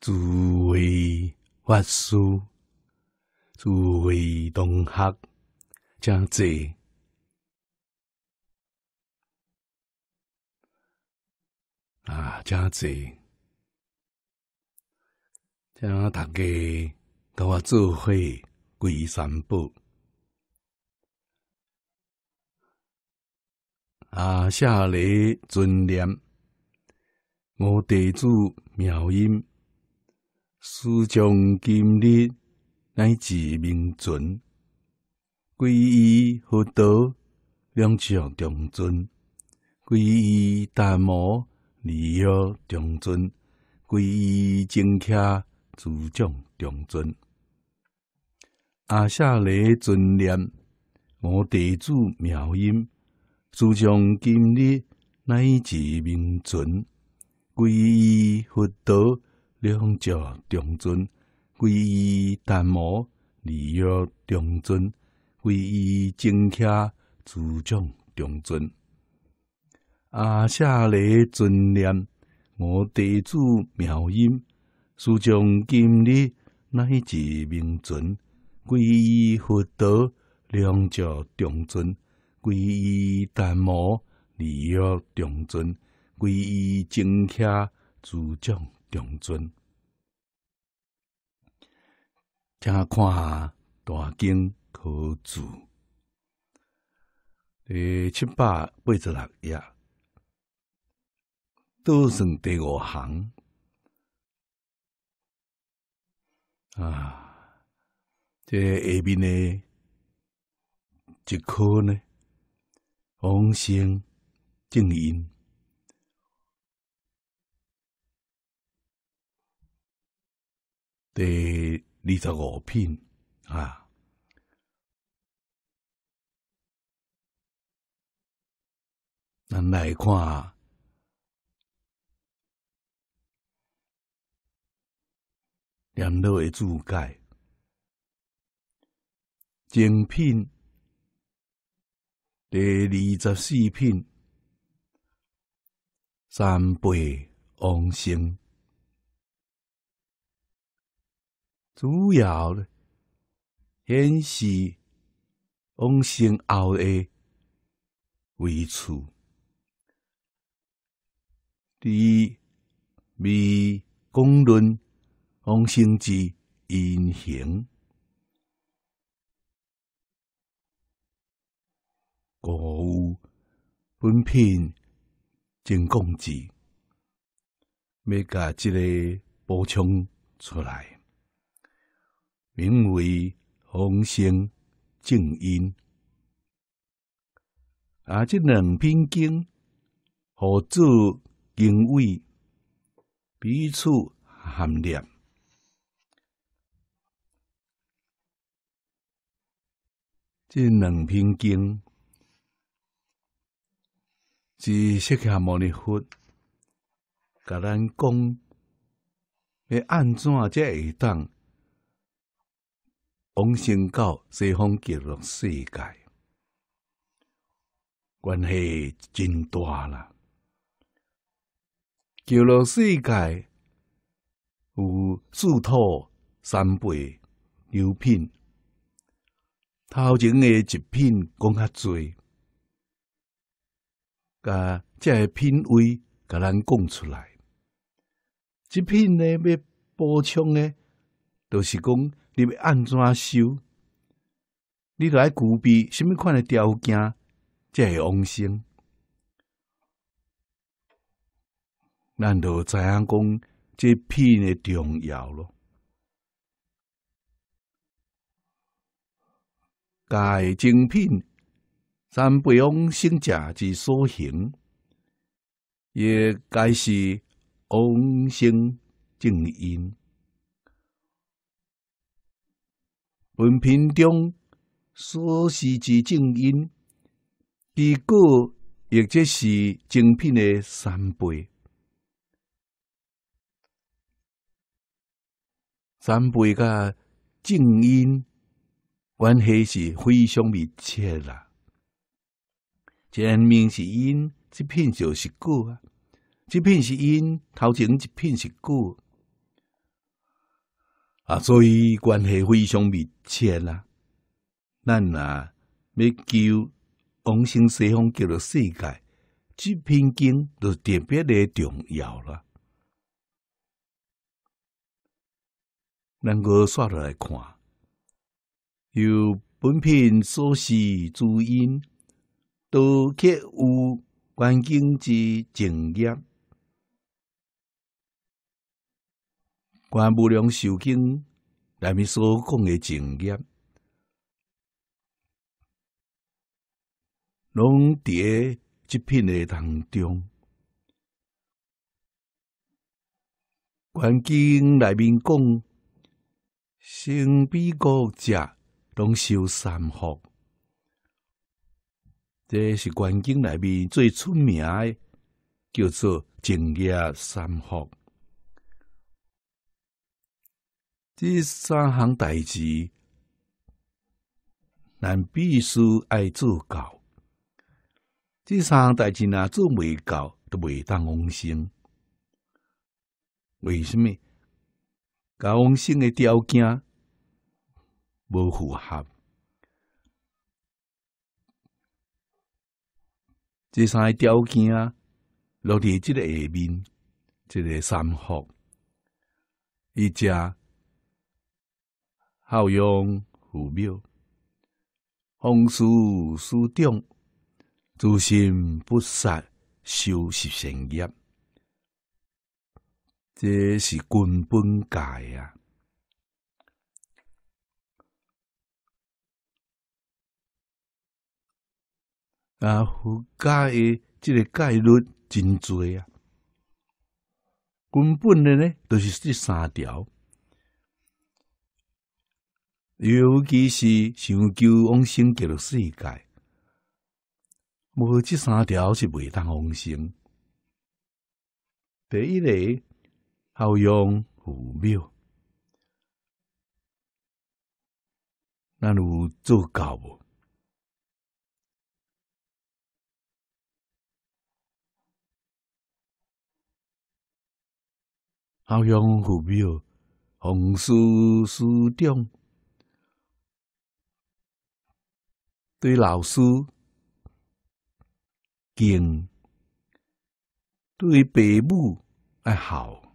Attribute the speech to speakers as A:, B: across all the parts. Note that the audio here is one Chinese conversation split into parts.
A: 诸位法师，诸位同学，家姐
B: 啊，家姐，
A: 请大家跟我做会皈三宝啊！下雷尊莲，我地主妙音。殊将今日乃至明尊，皈依佛道，两相中尊；皈依大摩，二腰中尊；皈依精卡，诸将中尊。阿舍利尊念，我地主妙音，殊将今日乃至明尊，皈依佛道。两教重尊，归依淡摩；利药中尊，归依精卡；诸将中尊。阿舍雷尊念我地主妙音，施将今日乃至明尊，归依佛道；两教重尊，归依淡摩；利药中尊，归依精卡；诸将。两尊，请看下大经课注第七百八十六页，倒上第五行啊，这下面呢，一颗呢，往生正因。
B: 第二十五篇啊，咱来看
A: 梁老的注解，精品第二十四篇，三倍王生。主要显示王圣后诶位处，伫于未讲论王圣之言行，故有本品真共之，要甲即个补充出来。名为《风声静音》，啊，这两篇经何做经纬，彼此含念。这两篇经，是释迦牟尼佛甲咱讲，要安怎这会当？往生到西方极乐世界，关系真大啦！极乐世界有四土、三辈、六品，头前诶一品讲较侪，甲即个品位甲咱讲出来，一品呢要补充诶，就是讲。你要安怎修？你著爱具备什么款诶条件，才会旺盛。咱著知影讲这品诶重要咯。该精品三不用性者之所行，也该是往生正因。文凭中所示之正音，比古亦即是精品的三倍。三倍甲正音关系是非常密切啦。前面是音，这片就是古啊；这片是因，头前一片是古。啊，所以关系非常密切啦。咱啊要求往生西方叫做世界，这篇经就特别的重要啦。咱够刷落来看，由本品所示诸因，都皆有观经之精要。观无量寿经内面所讲的净业，拢伫诶即片诶当中，观经内面讲，生彼国者，拢修三福，这是观经内面最出名诶，叫做净业三福。第三项代志，咱必须爱做到。第三代志若做未到都未当往生。为什么？往生的条件无符合。这三个条件落地即个下面，即个三福，一家。好用福妙，弘师誓长，诸心不杀，修习成业，这是根本戒啊！啊，佛家的这个戒律真多啊，根本的呢都是这三条。尤其是想求往生极乐世界，无这三条是未当往生。第一类，好用符号，那
B: 有做到无？好
A: 用符号，红师师长。对老师敬，对父母爱好，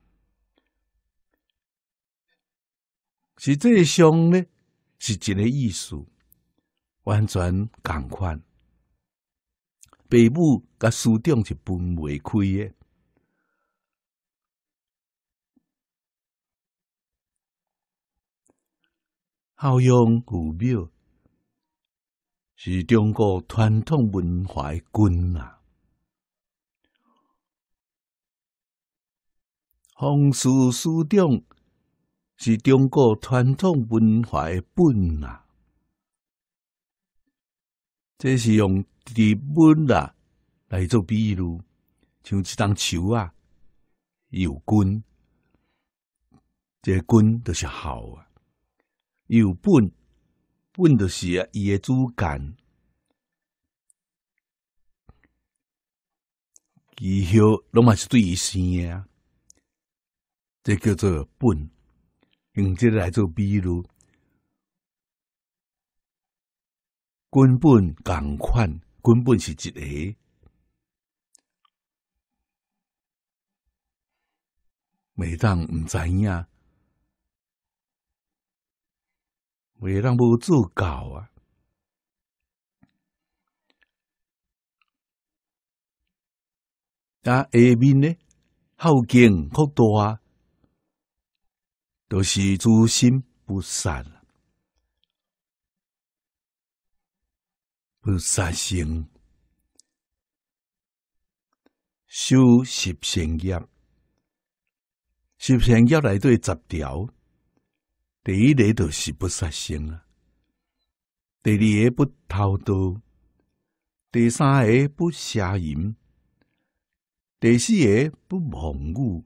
A: 是际上呢，是一个意思，完全共款。父母甲书中是分袂开的，好用父母，是中国传统文化根啊，风俗书中是中国传统文化本啊。这是用日本啊来做比如，像一张球啊，有根，这根就是好啊，有本。本就是啊，伊诶主干，其后拢嘛是对伊生诶啊，这叫做本。用这个来做比如，根本共款，根本是一个，每当毋知影。为人无做教啊，那下面呢？耗尽扩大，都是诸心不善，不善心修十善业，十善业来对十条。第一个就是不杀生啊，第二个不偷盗，第三个不杀淫，第四个不妄语，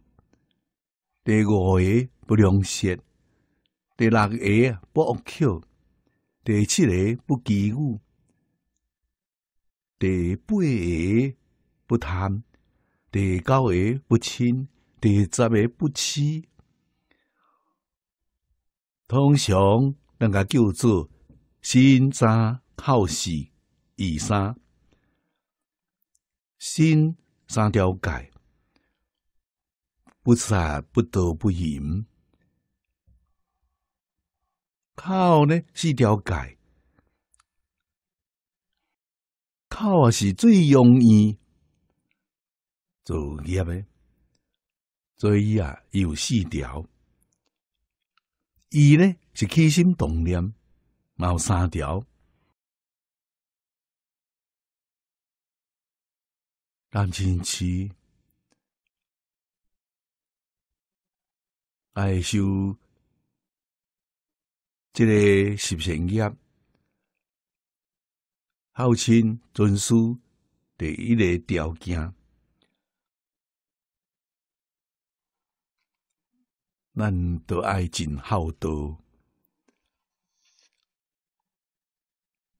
A: 第五个不良舌，第六个不恶口，第七个不嫉妒，第八个不贪，第九个不亲，第十个不欺。通常人家叫做先扎后死，二三先三条界，不是不得不赢。靠呢四条盖，靠是最容易做业的，所以啊有四条。伊呢是起心动念，然有三
B: 条，甘坚持，
A: 爱修这个十善业，孝亲尊师第一个
B: 条件。
A: 咱都爱尽孝道，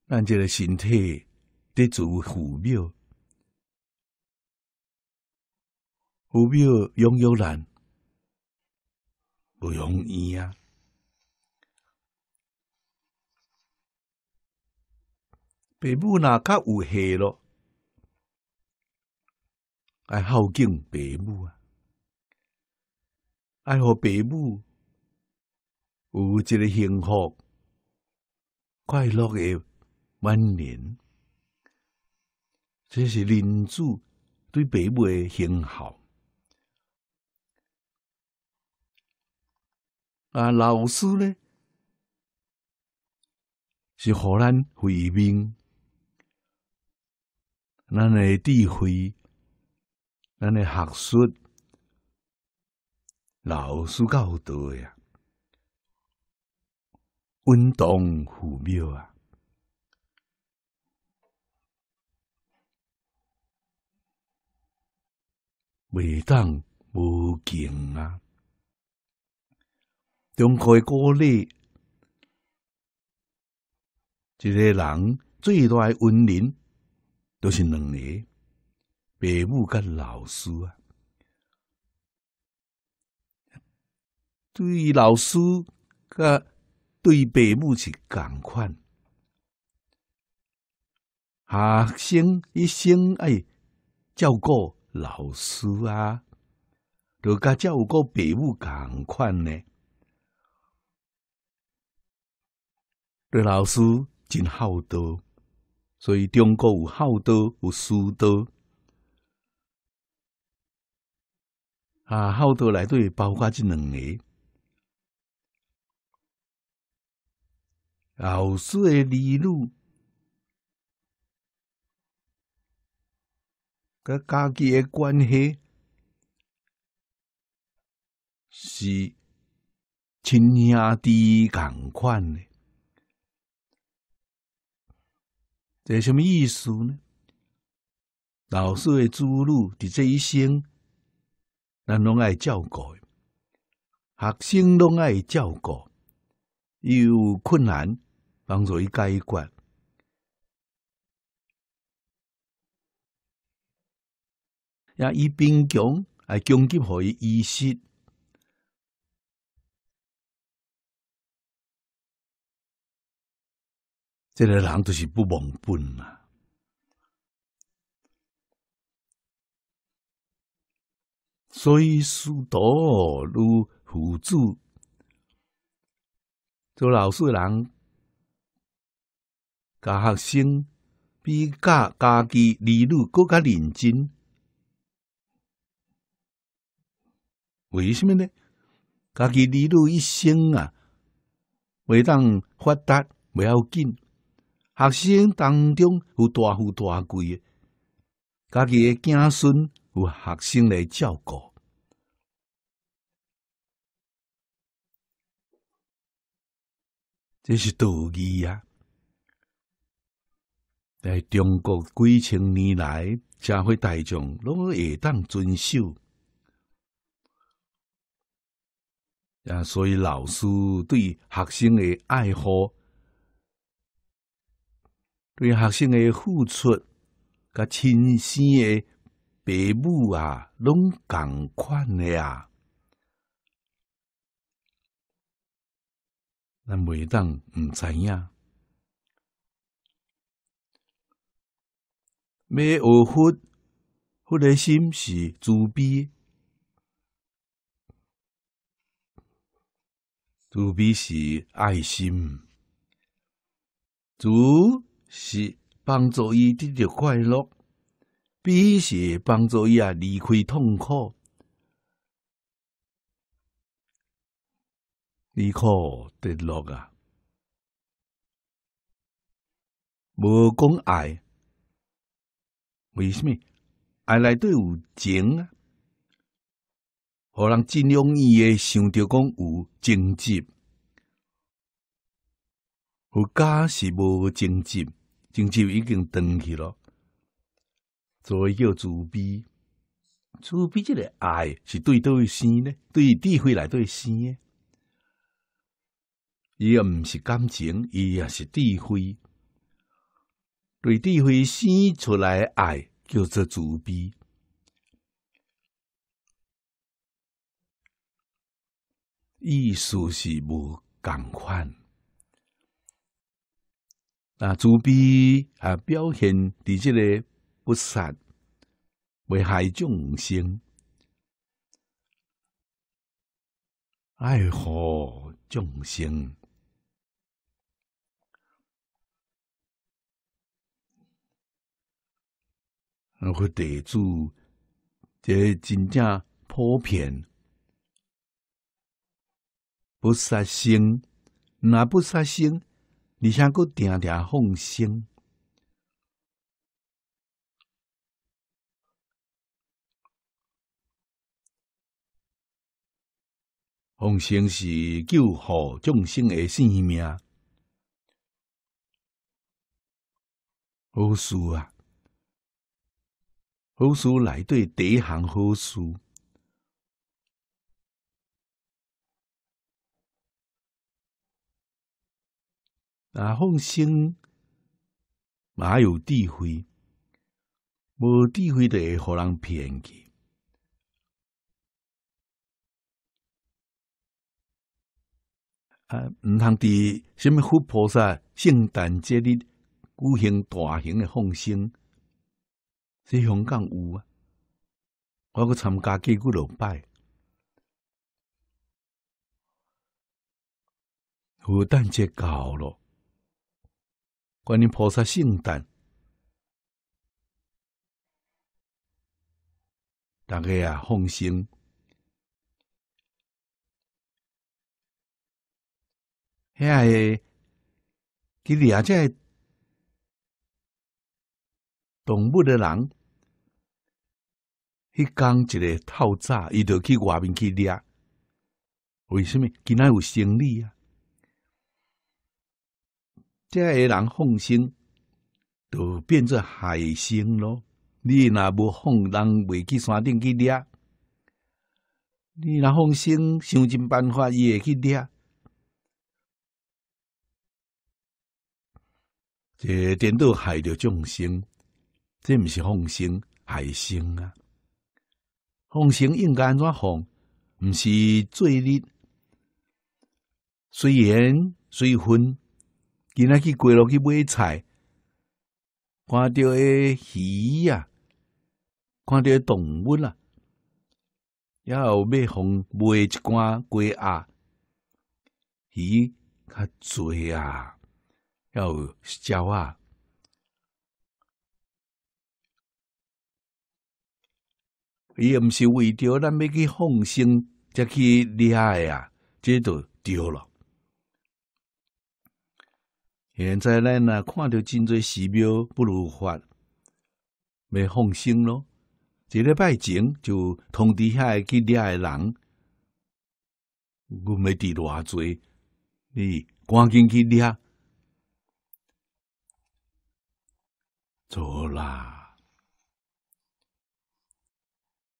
A: 咱这个身体得祖父母，父母拥有咱不容易啊？父母若较有谢咯？爱孝敬父母啊！爱互父母有一个幸福、快乐的晚年，这是人子对父母的幸好。啊，老师呢，是互咱回民，咱的智慧，咱的学术。老师教导呀，运动、护苗啊，未当无敬啊。中国国内，一个人最大的恩人，都是两个，父母甲老师啊。对老师，甲对父母是共款。学生一生爱照顾老师啊，都甲照顾父母共款呢。对老师真孝道，所以中国有孝道，有师道。啊，孝道来对，包括即两个。老师诶，儿女甲家己诶关系是亲兄弟共款诶，这什么意思呢？老师诶，子女伫这一生，咱拢爱照顾；学生拢爱照顾，有困难。帮助伊解决。管，也以兵强来攻击，可以易失。
B: 这个人就是不忘本啊！
A: 所以师徒如父子，做老实人。大学生比教家己儿女更较认真，为甚物呢？家己儿女一生啊，未当发达不要紧，学生当中有大富大贵，家己诶子孙有学生来照顾，这是道义啊！在中国几千年来，社会大众拢会当遵守。啊，所以老师对学生的爱护、对学生的付出，甲亲生的爸母啊，拢共款的啊，咱袂当毋知影。没学佛，佛的心是慈悲，慈悲是爱心，慈是帮助伊得到快乐，悲是帮助伊啊离开痛苦，离开得乐啊，无讲爱。为什么爱来都有情啊？互人真容易诶想着讲有情执。有家是无情执，情执已经断去咯。所以叫自卑，自卑即个爱是对对生呢？对智慧来对生诶。伊啊毋是感情，伊也是智慧。对地会生出来爱，叫做慈悲。意思是无共款。那慈悲啊，表现伫即个不杀，为害众生，爱护众生。
B: 那佛地
A: 主，这真正普遍，不杀生，那不杀生，你想去定定放生。放生是救护众生的性命，好事啊！好事来对第一行好事，
B: 啊！放心，
A: 哪有智慧？无智慧的会互人骗去。啊！毋通伫什么佛菩萨圣诞节日举行大型的放生。在香港有啊，我阁参加几古多摆，元旦节搞咯，关你菩萨圣诞，大家啊放心，遐个，几你啊，即动物的人。迄工一个透早，伊就去外面去掠。为什么？今仔有生理啊！这个人放生，就变做害生咯。你若无放，人袂去山顶去掠。你若放生，想尽办法伊会去掠。这颠倒害着众生，这毋是放生，害生啊！放生应该安怎放？毋是最日，虽然随分。今仔去街落去买菜，看到诶鱼啊，看到动物啊，啦，要买放买一寡鸡鸭鱼较侪啊，要鸟啊。伊毋是为着咱要去放生，才去掠诶啊，这就掉了。现在咱若看着真侪寺庙不如法，要放生咯，一礼拜前就通知诶去掠人，我没挃偌济，你赶紧去掠，走啦。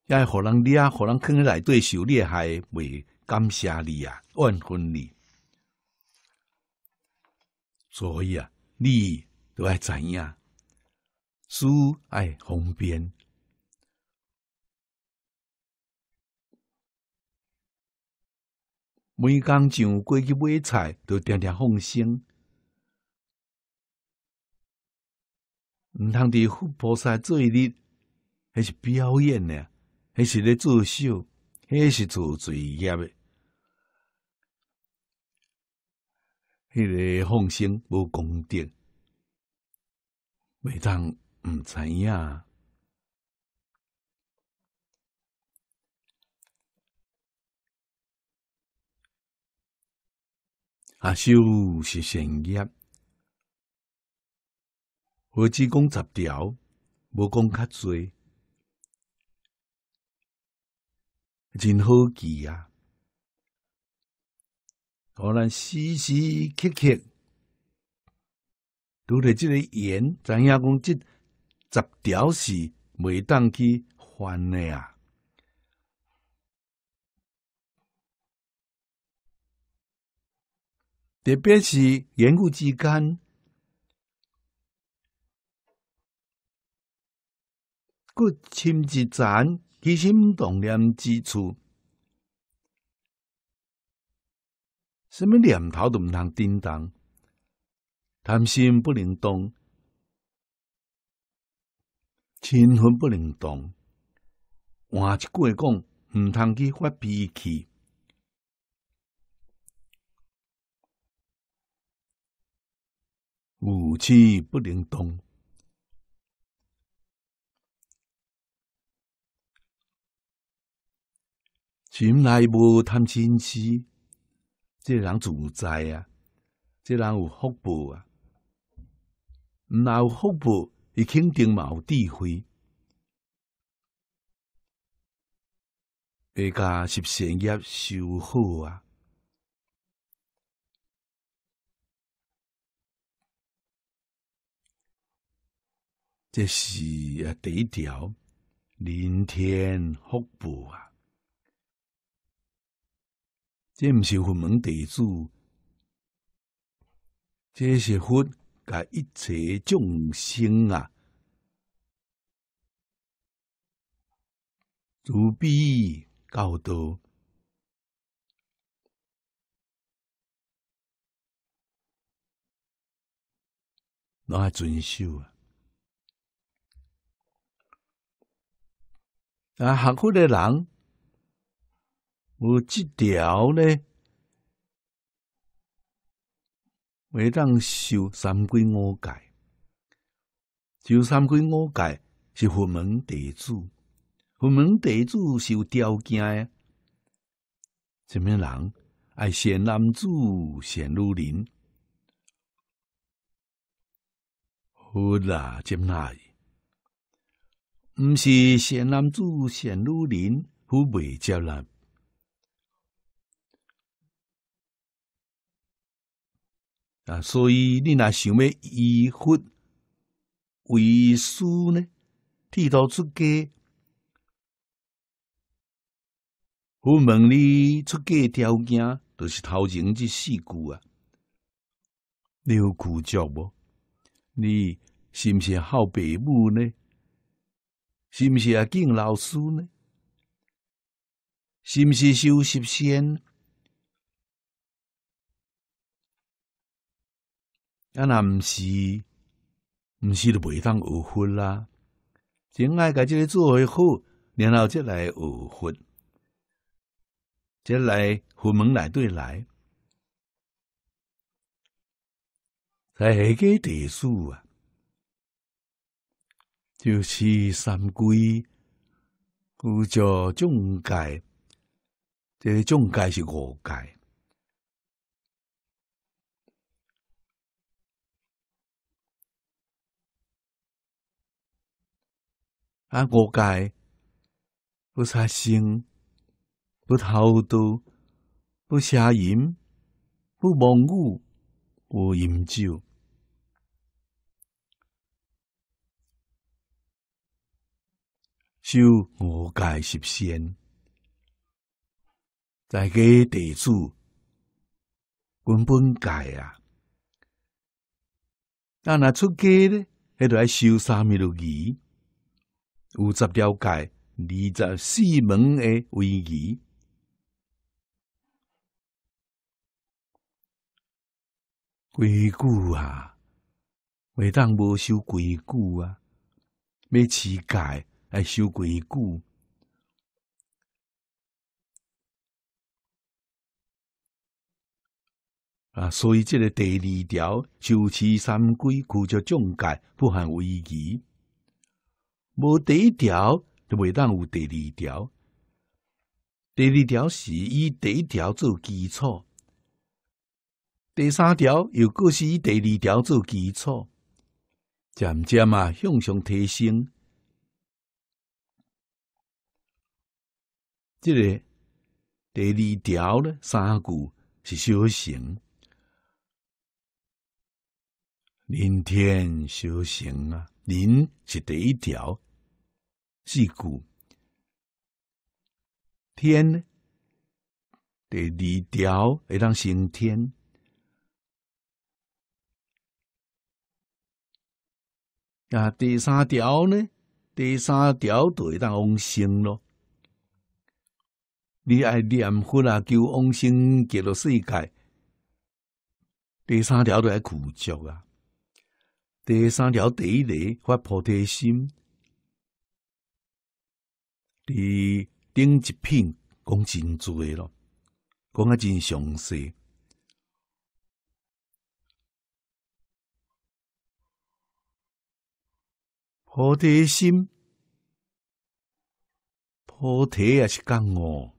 A: 也互人抓，互人囥在内队受厉害，袂感谢你啊，怨恨你。所以啊，你都要知影，书爱方便，每工上过去买菜都定定放心。毋通伫佛菩萨做一日，还是表演呢？迄是咧作秀，迄是做罪业诶。迄个放生无功德，未当毋知影。阿修是善业，我只讲十条，无讲较侪。真好记啊！互咱时时刻刻拄着即个缘，知影讲即十条是袂当去犯的啊！特别是言故之间，顾深一斩。起心动念之处，什么念头都唔通叮当，贪心不能动，情昏不能动，换一话讲唔通去发脾气，武器不能动。心内无贪嗔痴，这人自在啊，这人有福报啊。若有福报，伊肯定嘛有智慧，会家是善业修好啊。这是第一条，人天福报啊。这毋是佛门弟子，这是佛甲一切众生啊，慈悲教导，拢爱遵守啊？啊，学佛的人。有即条呢，会当修三归五戒。修三归五戒是佛门弟子，佛门弟子是有条件诶。怎么人爱贤男子贤女人，好啦，真奈毋是贤男子贤女人，好未接纳。啊，所以你若想要依附为师呢？剃度出家，我问你出家条件，著是头前即四句啊。你有苦脚无？你是不是孝父母呢？是不是啊敬老师呢？是不是修习仙？啊，若毋是，毋是就袂当学佛啦。真爱甲即个做会好，然后则来学佛，则来佛门内底来。在下个地数啊，就是三归，有叫众界，这众界是五界。啊，五戒，不杀生，不偷盗，不邪淫，不妄语，不饮酒。修五戒是善，在给地主根本戒啊。那若出家呢，还来修三昧六仪。有十条界，二十四门的围机。规矩啊，未当无修规矩啊，要起界来修规矩。啊。所以这个第二条就字三规，叫做中介不含围机。无第一条就袂当有第二条，第二条是以第一条做基础，第三条又搁是以第二条做基础，渐渐啊向上提升。这个第二条呢，三句是修行，人天修行啊，人是第一条。是故，天呢，第二条会当升天；啊，第三条呢，第三条对当往生咯。你爱念佛啊，求往生极乐世界。第三条著爱苦修啊。第三条第一个发菩提心。伫顶一品讲真侪咯，讲啊真详细。菩提心，菩提也是讲哦，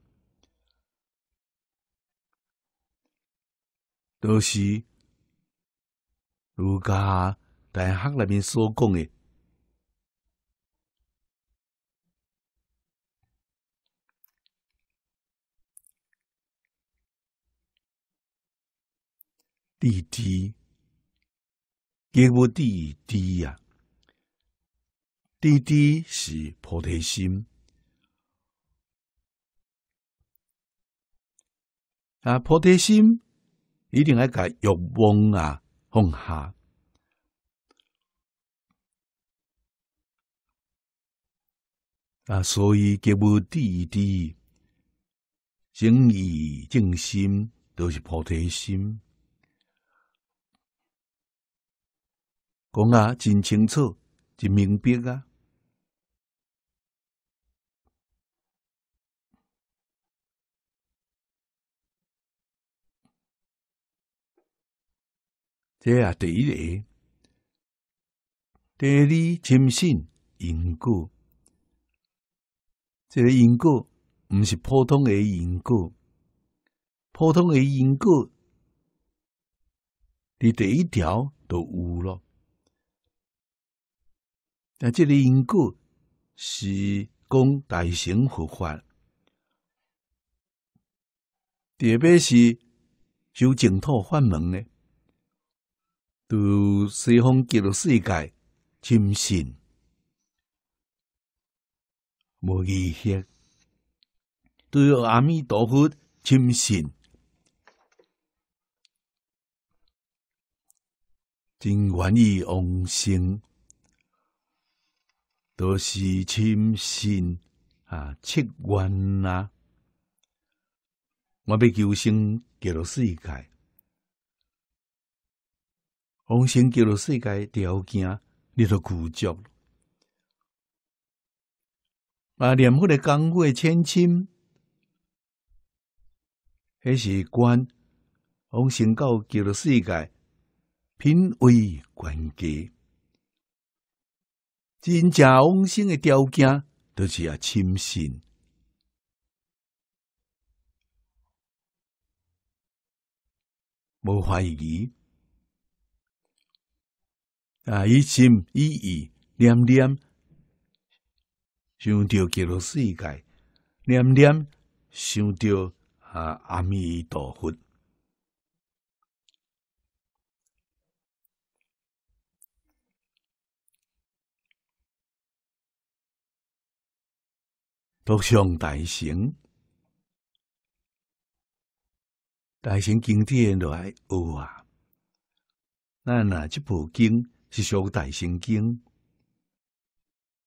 A: 都是儒家大学里面所讲的。地地，吉布地地呀，地地是菩提心啊！菩提心一定爱把欲望啊、放下啊，所以吉布地滴，正义正心都是菩提心。讲啊，真清楚，真明白啊！
B: 这啊，第一个，
A: 第二，坚信因果。这个因果不是普通的因果，普通的因果，你第一条都有了。但这个因果是讲大乘佛法，特别是修净土法门呢，对西方极乐世界坚信，无异邪，对阿弥陀佛坚信，真愿意往生。都是亲信啊，七缘啊，我被救生给了世界，红生给了世界条件，你都拒绝了。啊，念佛的功夫千浅迄还是关往生到给了世界品味关键。真正往生的条件，就是要深信。无怀疑，啊！一心一意念念想着极乐世界，念念想啊阿弥陀佛。佛像大行，大行经典来学啊！咱啊这部经是《于大行经》，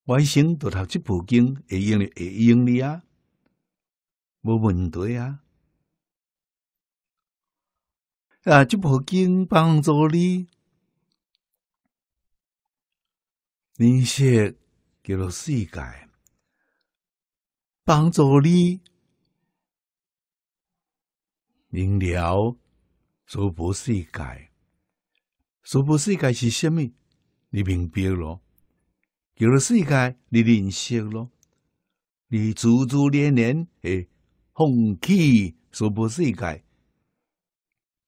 A: 外行读他这部经，会用会用的啊，无问题啊！啊，这部经帮助你认识叫做世界。帮助你明了娑婆世界，娑婆世界是甚么？你明白了，有了世界，你认识了，你祖祖连连诶，放弃娑婆世界，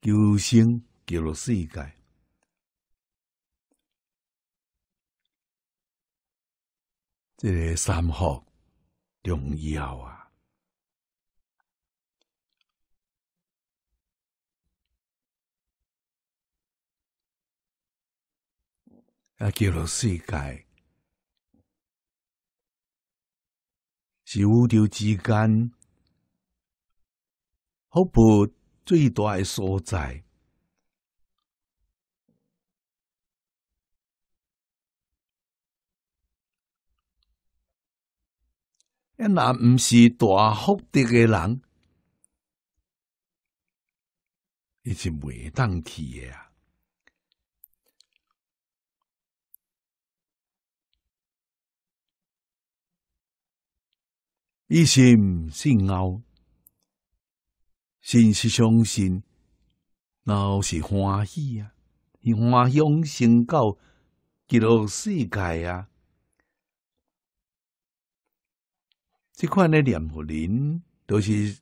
A: 求生极乐世界，
B: 这个三好。重要啊！
A: 啊，叫做世界是宇宙之间福报最大的所在。哎，那不是大福德诶人，伊是袂当去诶啊！伊是毋信后，信是相信，脑是欢喜啊，伊欢喜成到极乐世界啊！即款诶念佛人都是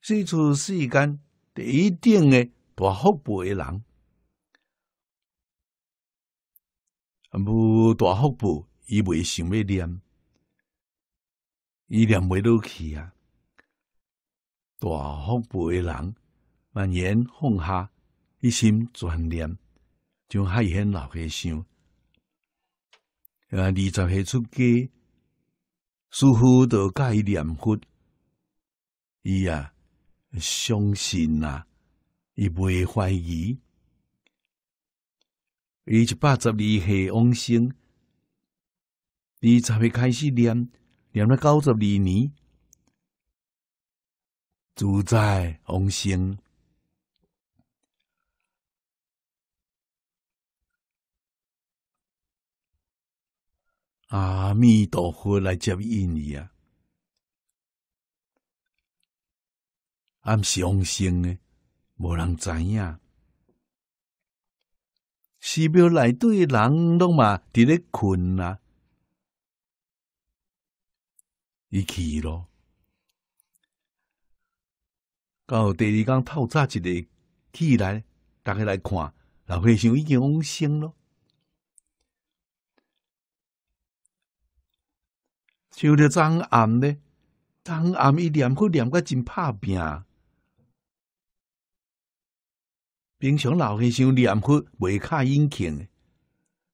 A: 身处世间，第一定诶大福报诶人。无大福报，伊未想要念，伊念未落去啊！大福报诶人，万言放下，一心专念，将海天老和尚啊，二十岁出家。似乎都教伊念佛，伊啊相信啊，伊袂怀疑。伊一百十二岁往生，二十岁开始念，念了九十二年，主在往
B: 生。阿弥陀佛来接引
A: 你啊！暗相生呢，无人知呀。寺庙内对人拢嘛伫咧困啦，伊去咯。到第二天透早一日起来，大家来看，老和尚已经生咯。想到昨暗咧，张暗伊念佛念个真拍拼。平常老和尚念佛袂较殷勤，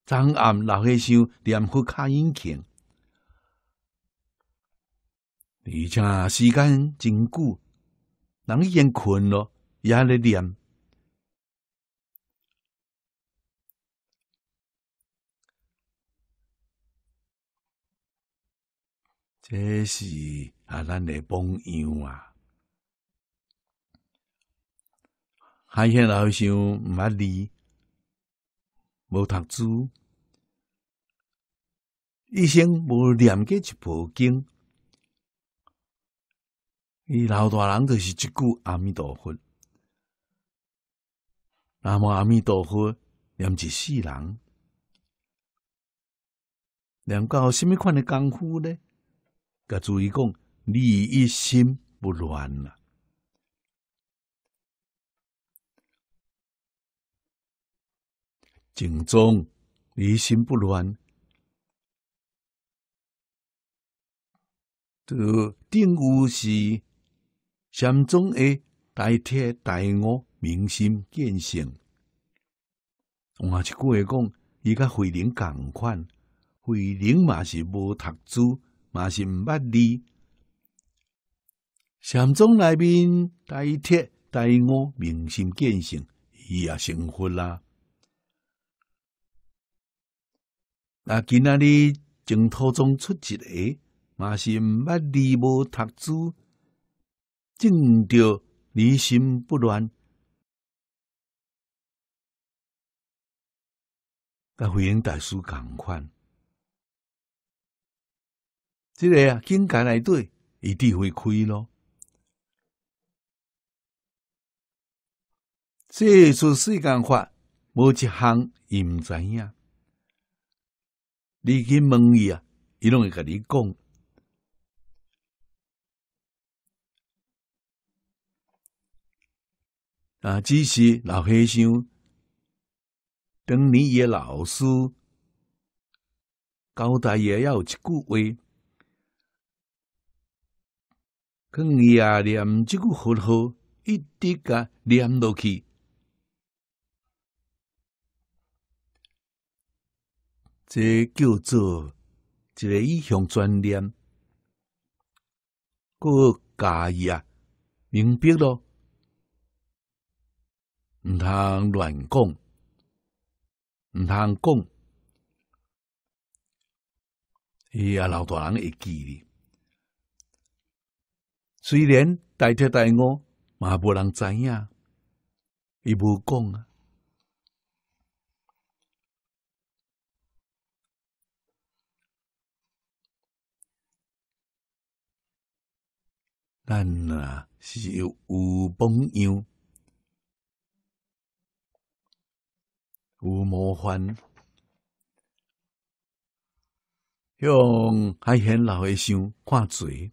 A: 昨暗老和尚念佛较殷勤，而且时间真久，人已经困咯，也咧念。这是啊，咱的榜样啊！海贤老兄毋捌字，无读书，一生无念过一部经。伊老大人就是一句阿弥陀佛，那么阿弥陀佛念一世人，念到什么款的功夫呢？甲注意讲，你一心不乱啊。警钟，一心不乱，得定无是禅宗的代铁大我明心见性。换句话讲，伊甲慧能共款，慧能嘛是无读书。嘛是毋捌字。禅宗内面，大铁大悟、明心见性，伊也成佛啦。那今仔日净土宗出一个，嘛是毋捌字无读书，正着离心不乱。甲慧英大师共款，这个啊，进港来对，一定会亏咯。这出世间法，无一项伊唔知影。你去问伊啊，伊拢会甲你讲。啊，只是老和尚当你的老师，交代也要一句话。佮伊啊，念即句佛号，一直甲念落去，这叫做一个一项专念。个家啊，明白咯，毋通乱讲，毋通讲，伊啊老大人会记哩。虽然大替大我，嘛无人知影，伊无讲啊。
B: 咱啊是有有榜样，
A: 有模范，向海贤老先生
B: 看嘴。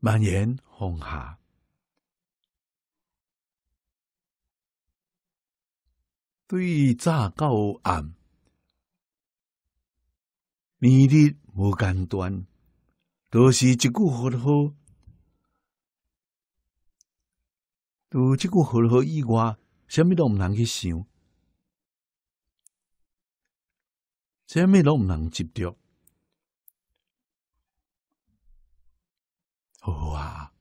B: 蔓延红霞，
A: 对乍高暗，明日无间断，都是一句好号。除这句佛好以外，什么都唔能去想，什么都唔能执着。
B: 哇！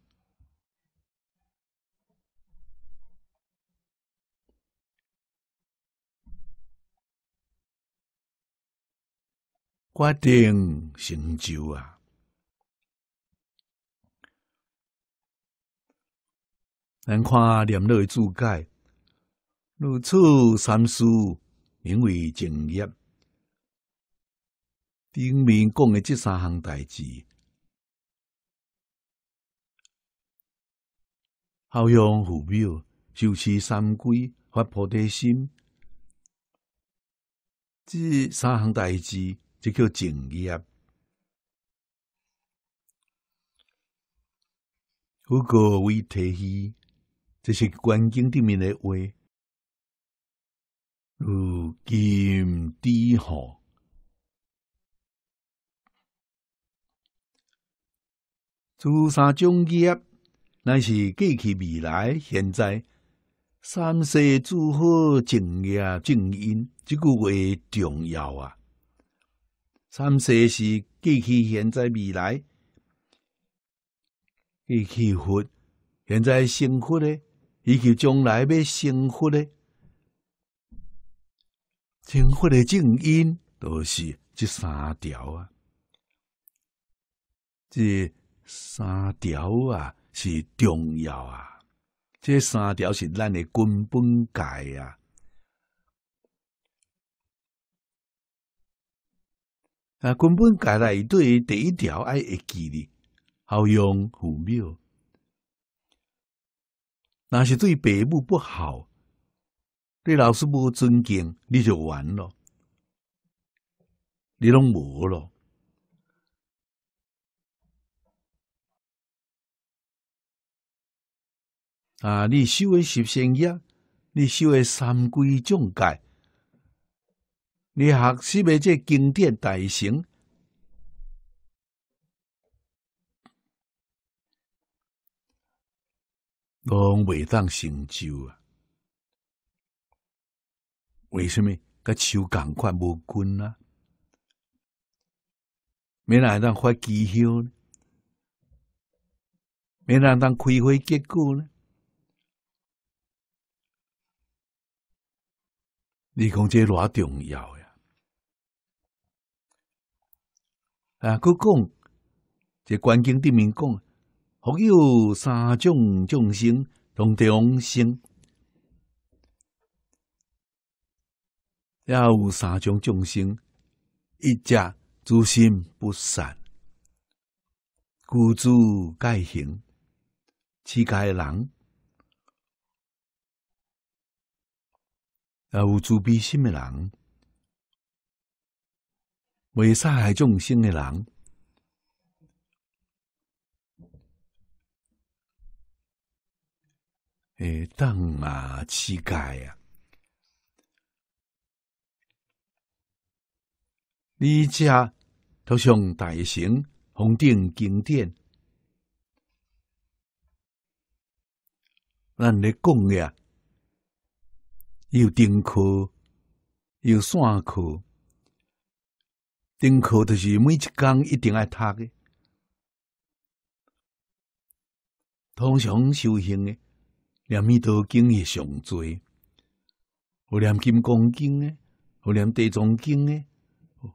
A: 决定成就啊！咱看两泪注解，如此三思，名为正业，顶面讲的这三项代志，孝养父母，修持三规，发菩提心，这三项代志就叫正业。如果未提起，这是观经里面的话。如今低行，诸三种业。那是过去、未来、现在，三世诸佛正业正因，这句话重要啊！三世是过去、现在、未来，过去佛，现在幸福呢，以及将来要幸福呢，幸福的正因都是这三条啊，这三条啊。是重要啊！这三条是咱的根本界啊。啊，根本戒来对第一条爱会记哩，孝用父母，那是对父母不好，对老师不尊敬，你就完了，你拢无咯。啊！你修的十善业，你修的三规众戒，你学习的这经典大乘，拢未当成就啊？为什么？甲手同款无根啊？没哪当发机修呢？没哪当开花结果呢？你讲这偌重要呀！啊，佫讲这观经里面讲，佛有三种众生同众生，也有三种众生，一者诸心不善，故诸戒行之戒冷。有自卑心的人，未杀害众生的人，诶，当啊，乞丐啊，你这都像大型红顶金殿，让你共个。有定课，有散科。灯科就是每一工一定爱读的，通常修行的念弥陀经也上多，有念金刚经的，有念地藏经的，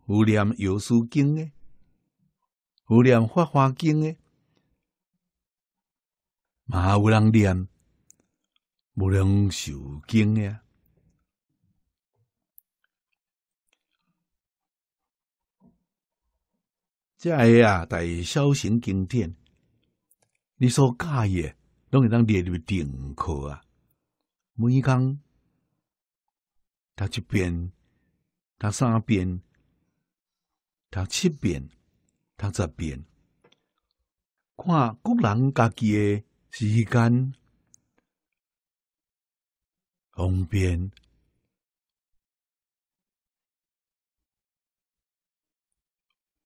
A: 有念药师经的，有念法华经的。嘛有人念，无人寿经嘅。即下啊，大小型景点，你所教嘢拢会当列入定课啊。每工读一遍，读三遍，读七遍，读十遍，看个人家己嘅时间方便。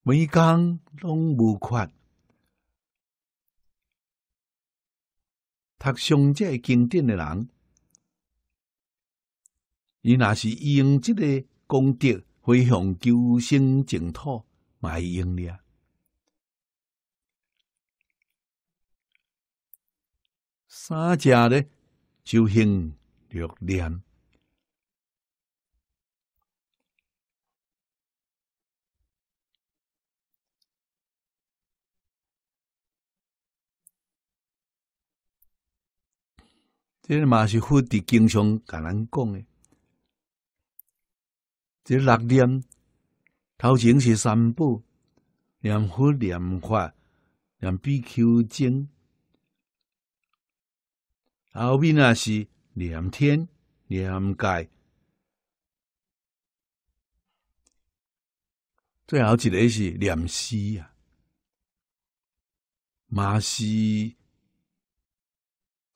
A: 每工拢无缺，读上这经典的人，伊若是用即个功德回向求生净土，嘛会用咧。三者咧，修行六念。这嘛是佛的经常甲咱讲的，这六念头前是三宝，念佛、念法、念比丘经，后面那是念天、念界，最后一个是念师啊，嘛是。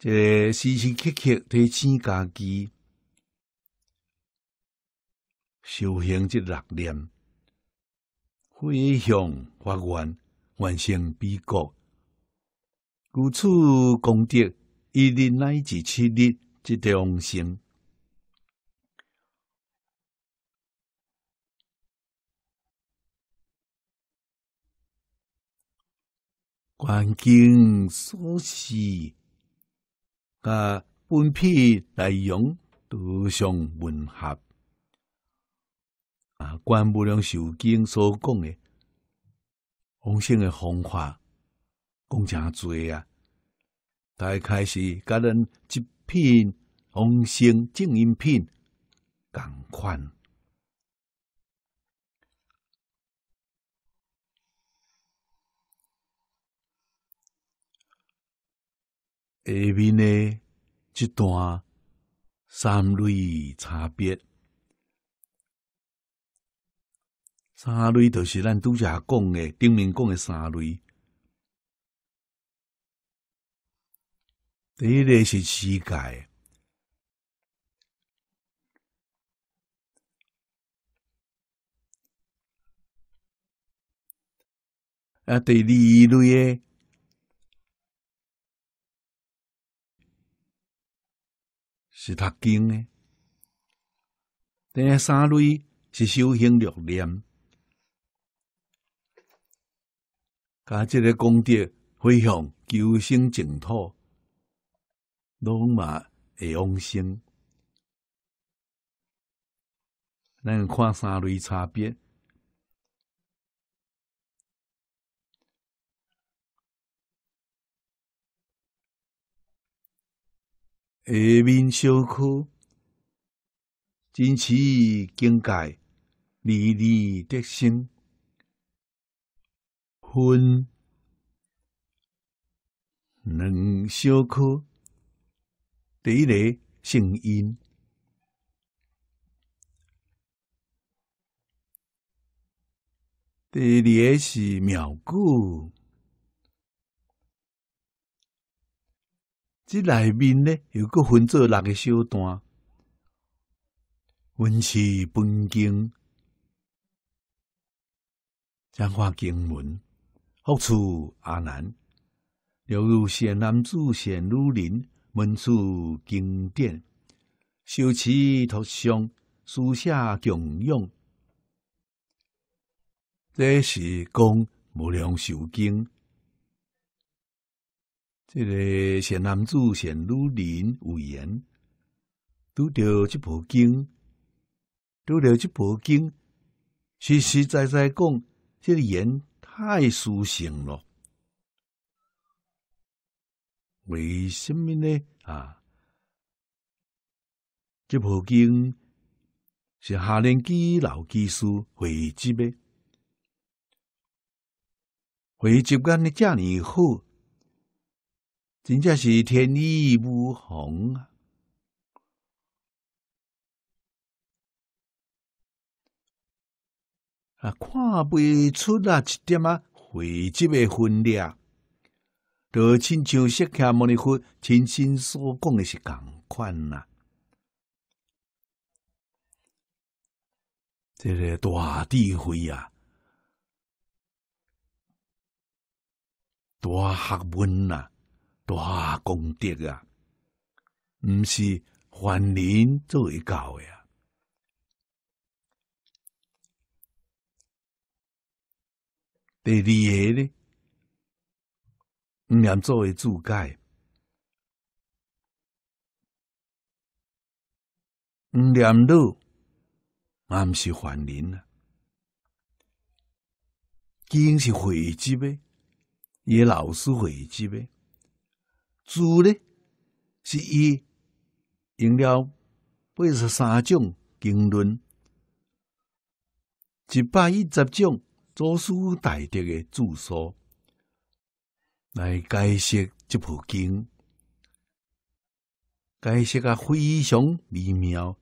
A: 这时时刻刻提醒自己，修行这六念，回向法缘，完成彼国，如此功德，一日乃至七日即众生观经所系。甲本篇内容都相吻合啊，观无量寿经所讲的，往生的方法，讲真多啊！大概是甲咱一片往生正音片同款。下面诶一段三类差别，三类就是咱拄则讲的，顶面讲的三类。第一类是世界，
B: 啊，第二类诶。
A: 是读经诶，第三类是修行六念，甲即个功德回向求生净土，拢马会往生。咱看三类差别。下面小可，真持境界离离得心；分两小可，第一个姓音，第二是妙故。这内面呢，又搁分做六个小段：文辞本经、讲化经文、福处阿难、犹如善男子、善女人文出经典、修持图像、书写供养。这是讲无量寿经。这个现男子、现如林无言，读了这部经，读了这部经，实实在在讲，这个言太殊胜了。为什么呢？啊，这部经是夏莲基老居士汇集的，汇集了那几年后。真正是天衣无缝啊！啊，看不出啊一点啊，会集的分裂，和清九世看摩尼佛亲身所讲的是同款啊。这个大智慧啊，大学问呐！大功德啊，唔是凡人做得到呀。
B: 第二个呢，唔念做为主解，
A: 唔念路，嘛毋是凡人既然是会诶，呗，也老师会计呗。主呢，是以用了八十三种经论，一百一十种祖师大德的著说，来解释这部经，解释啊非常美妙，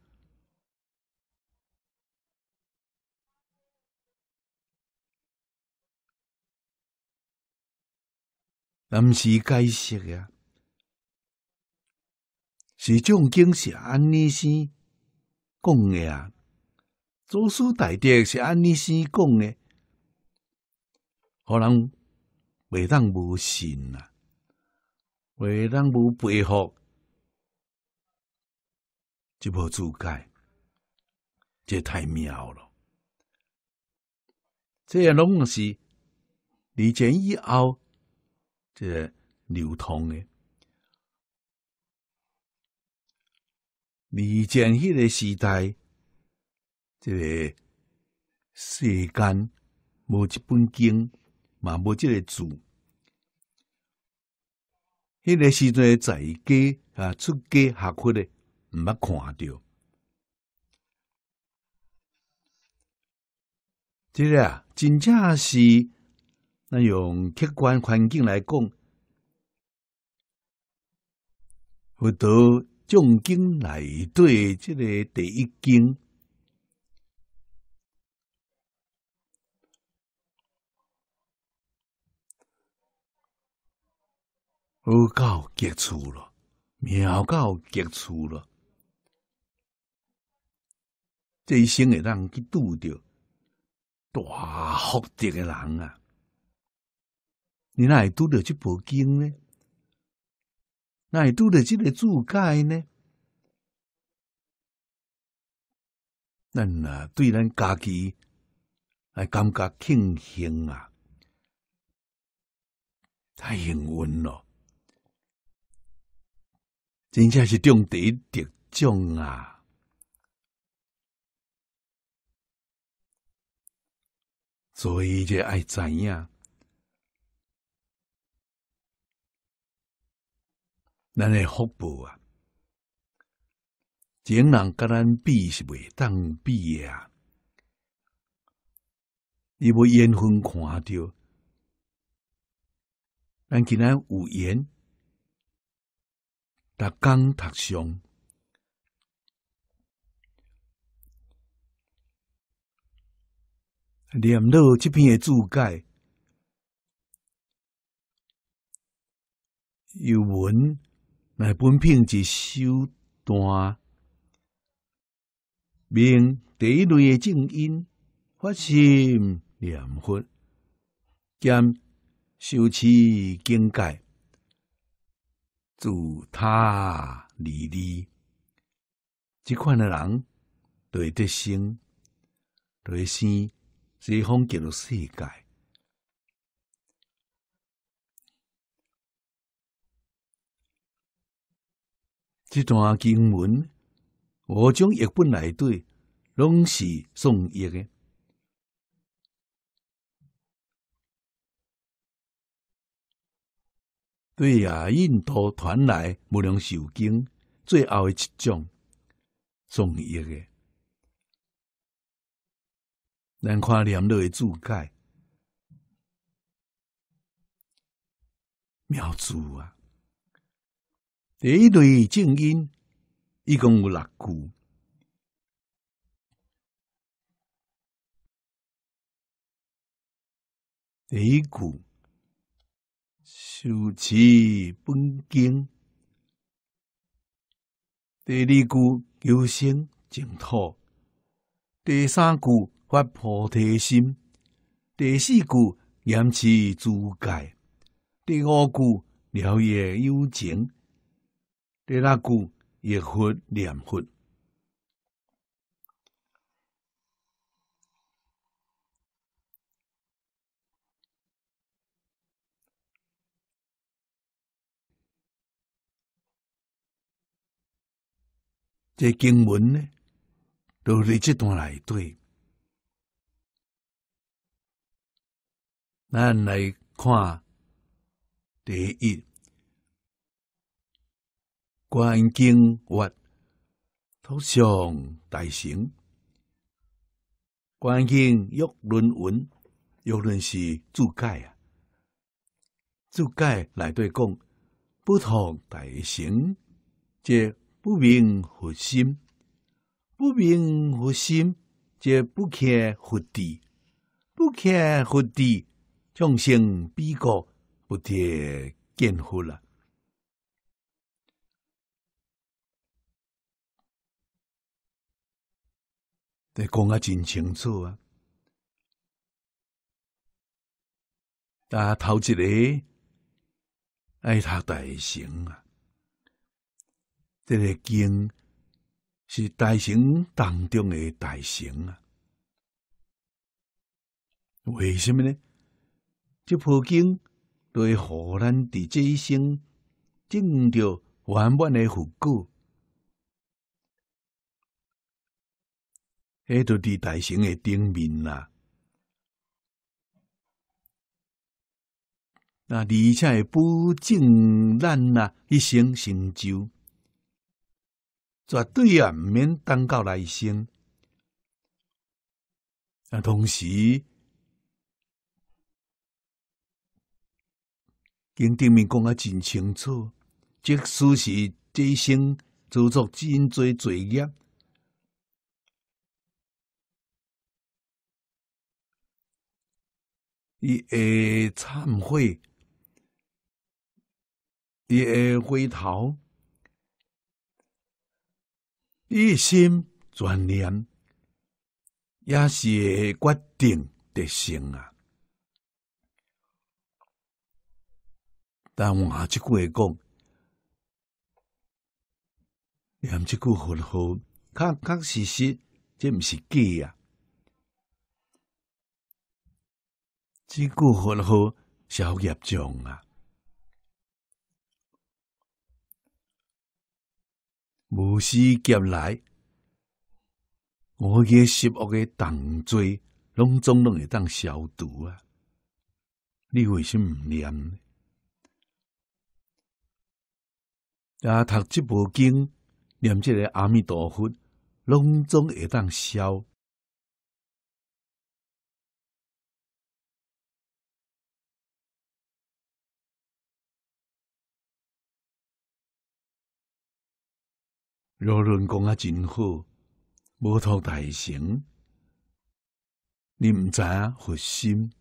B: 不是解释
A: 啊。是圣经是安尼先讲诶啊，祖师大德是安尼先讲诶，可人未当无信啊，未当无佩服，这部自解，这太妙了，这也拢是以前以后这流通诶。二战迄个时代，这个世间无一本经，嘛无即个字。迄个时阵在家啊出家学佛嘞，毋捌看着。即个啊，真正是那用客观环境来讲，有都。众经来对这个第一经，恶道结束了，妙到结束了。这一生会人去拄着大福德的人啊，你哪会拄着即部经呢？那会拄着即个主解呢？咱啊对咱家己啊，感觉庆幸啊，太幸运了，真正是中第一得奖啊！所以就爱知影。咱诶福报啊，情人甲咱比是袂当比诶啊，伊要缘分看着，咱今仔有缘，逐工读上。
B: 念路这篇
A: 诶注解，有文。来分品一首段，明第一类的静音，发心念佛，兼修持境界，助他离离，这款的人对得心，对生，西方极乐世界。这段经文，五种药本来对，拢是送药的。对呀，印度传来无量寿经，最后的一种送药的。咱看连诶注解，妙著啊！第一类静音，一共有六句。第一句修持本经，第二句求生净土，第三句发菩提心，第四句严持诸戒，第五句了业幽情。在那句一佛两佛，
B: 这经文呢，
A: 都在这段来对，咱来看第一。观经或头上大成。”观经欲论文，欲论是注解啊。注解内底讲，不同大成，即不明佛心；不明佛心，即不开佛地；不开佛地，众生彼个不得见佛了。你讲啊，真清楚啊！啊，头一个，爱他大行啊，这个经是大行当中的大行啊。为什么呢？这部经对荷兰的这一生，定着完满的后果。迄都伫大成的顶面啦。那而且在不证咱啊一生成就绝对啊，免等到来生。啊，同时，经顶面讲啊，真清楚，即使是这一生做作真最罪业。伊诶忏悔，伊诶回头，一心专念，也是决定的生啊！但往下一句话讲，连即句佛号，确确实实，这毋是假啊！即句很好，消业障啊！无事劫来，我个十恶嘅动罪，拢总拢会当消毒啊！你为甚毋念？啊，读即部经，念即个阿弥陀佛，
B: 拢总会当消。若论讲啊，真好，无托大神，你毋知啊，佛心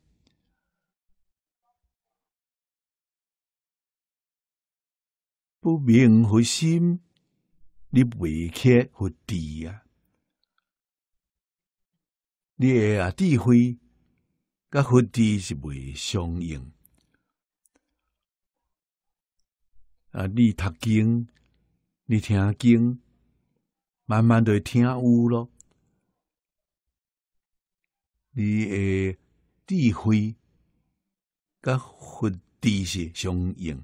A: 不明，佛心你未去佛智啊，你诶啊智慧，甲佛智是未相应。啊，你读经，你听经。慢慢就听悟了，你的智慧跟福地是相应。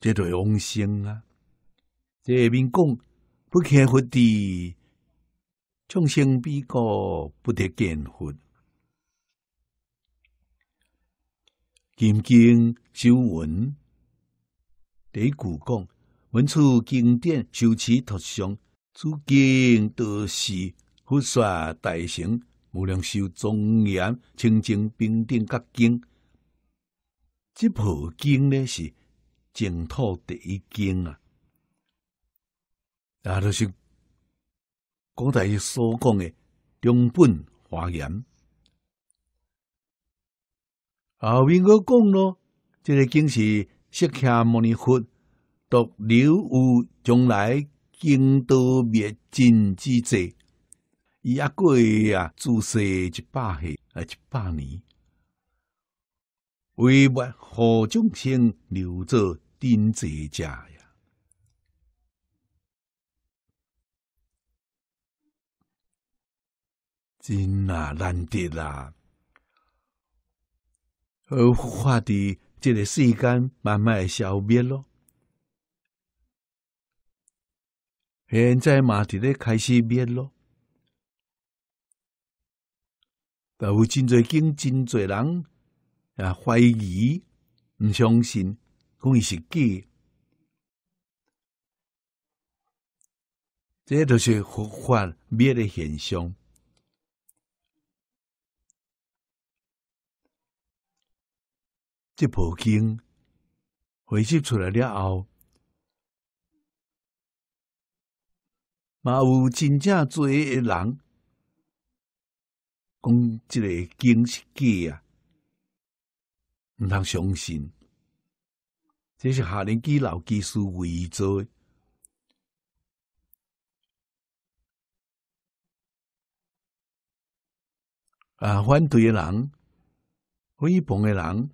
A: 这对众生啊，这下面讲不看福地，众生比高不得见福，仅仅。修文，一古讲，文处经典，修持特相，诸经都是佛说大乘无量寿庄严，清净平等觉经。这部经呢是净土第一经啊，啊，就是古代所讲的中本华严。后面我讲咯。这个经是释迦牟尼佛独留无将来经都灭尽之者，阿过啊，注世一百岁，啊，一百年，为末何众生留作顶者家呀！真啊，难得啦，而法的。这个世间慢慢会消灭咯，现在嘛，伫咧开始灭咯，有真侪经、真侪人啊怀疑、唔相信，讲伊是假，这都是佛法灭的现象。这部经回释出来了后，嘛有真正做诶人讲，即个经是假啊，毋通相信，这是夏令基老居士为伊做诶。啊，反对诶人，诽谤诶人。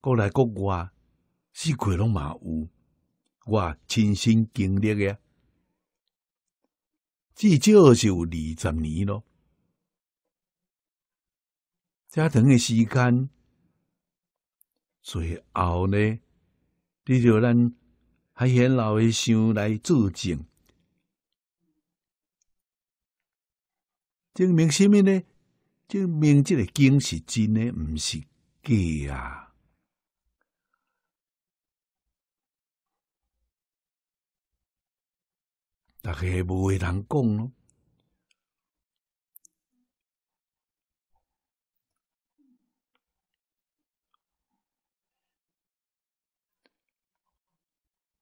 A: 国内国外四季拢嘛有，我亲身经历诶，至少是有二十年咯，加长诶时间。最后呢，你就咱还显老诶想来作证，证明什么呢？证明即个经是真诶，毋是假啊！
B: 逐个无话通讲咯。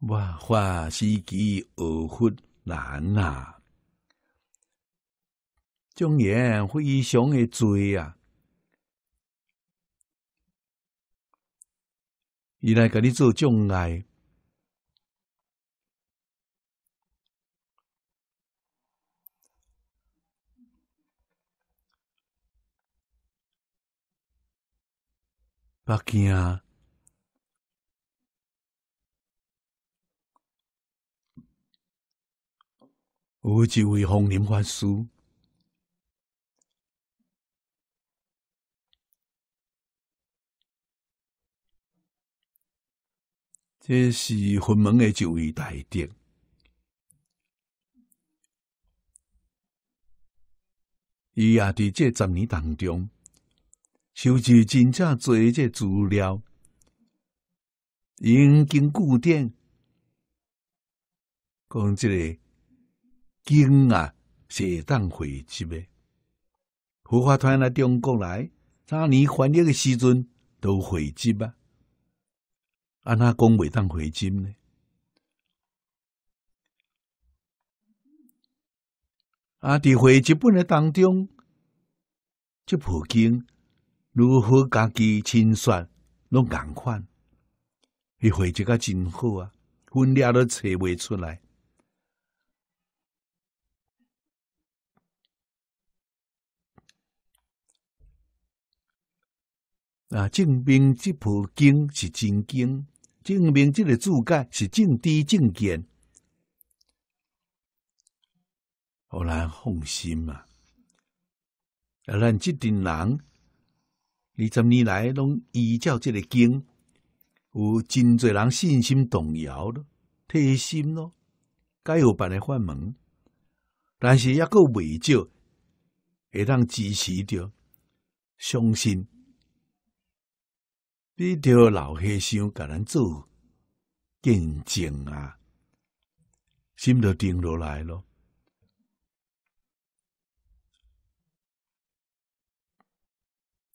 A: 我机难非常的啊，伊来甲你做障
B: 碍。北京有一位方林法师，
A: 这是佛门的一位大德。伊也伫这十年当中。收集真正侪这资料，引经固典，讲这个经啊，是当回集呗。佛法传来中国来，三年翻译的时阵都回集啊。安那讲未当回集呢？啊，伫回集本的当中，这普经。如何家己清算拢共款？伊回就个真好啊！分了都找未出来。啊，证明这部经是真经，证明这个注解是正知正见，好难放心啊！啊，咱这阵人。二十年来，拢依照即个经，有真侪人信心动摇了，退心咯，该有办来法门？但是抑够未少会当支持着，相信，一着老和尚甲咱做见证啊，心都定落来咯。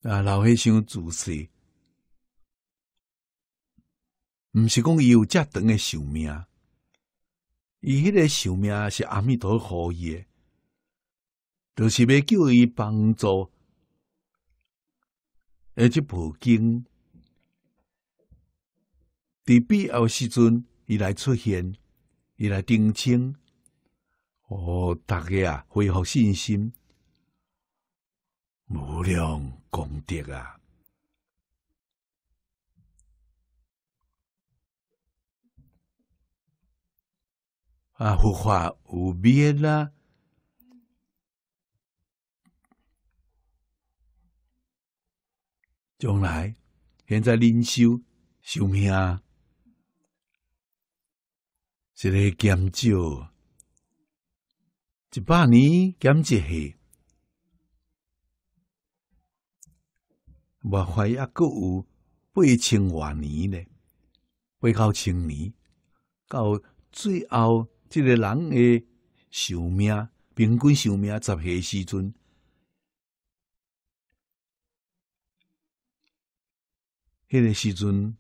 A: 啊，老和尚主持，毋是讲伊有遮长诶寿命，伊迄个寿命是阿弥陀佛伊诶，就是要叫伊帮助，而且普经伫必要时阵，伊来出现，伊来澄清，哦，逐个啊，恢复信心。无量功德啊！啊，福法无边啦！将来现在临修修命啊，一个减少，一百年减一岁？我怀疑还有八千多年呢，八到千年，到最后，一个人的寿命，平均寿命十岁时阵，迄个时阵，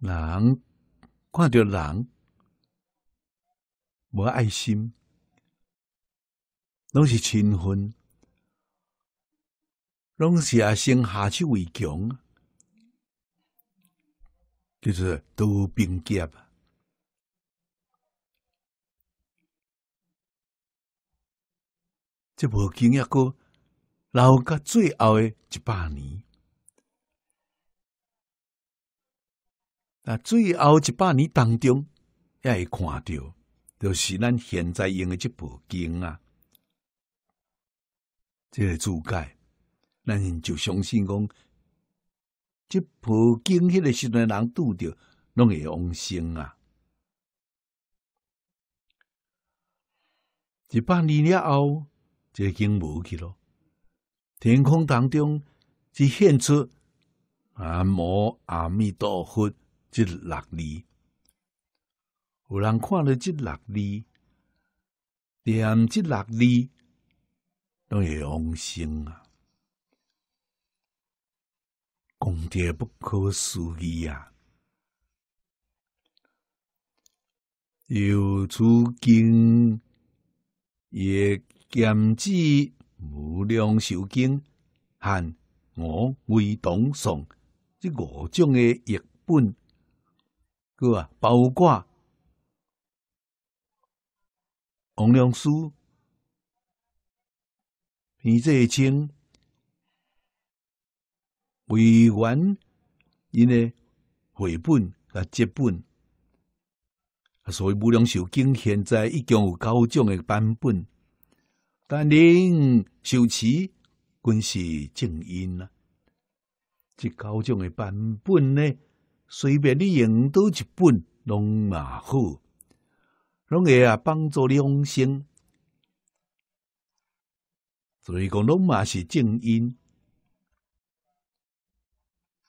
A: 人看到人无爱心。拢是勤奋，拢是啊先下气为强，就是都并肩啊。这部经啊，过，老到最后的一百年，那最后一百年当中，也会看到，就是咱现在用的这部经啊。即个注解，咱就相信讲，即破镜，迄个时代人拄着，拢会往生啊！一百年了后，已经无去咯。天空当中，只现出阿摩阿弥陀佛即六字，有人看了即六字，念即六字。那个王星啊，功德不可思议啊！有此经，也兼及无量寿经，和《我为东上这五种的译本，佮啊包括王良书。你这些经为缘，因咧绘本啊接本，所以无量寿经现在已经有高宗的版本，但连修持均是静音啦。这高宗的版本呢，随便你用到一本拢蛮好，拢会啊帮助你往生。所以讲拢嘛是静音，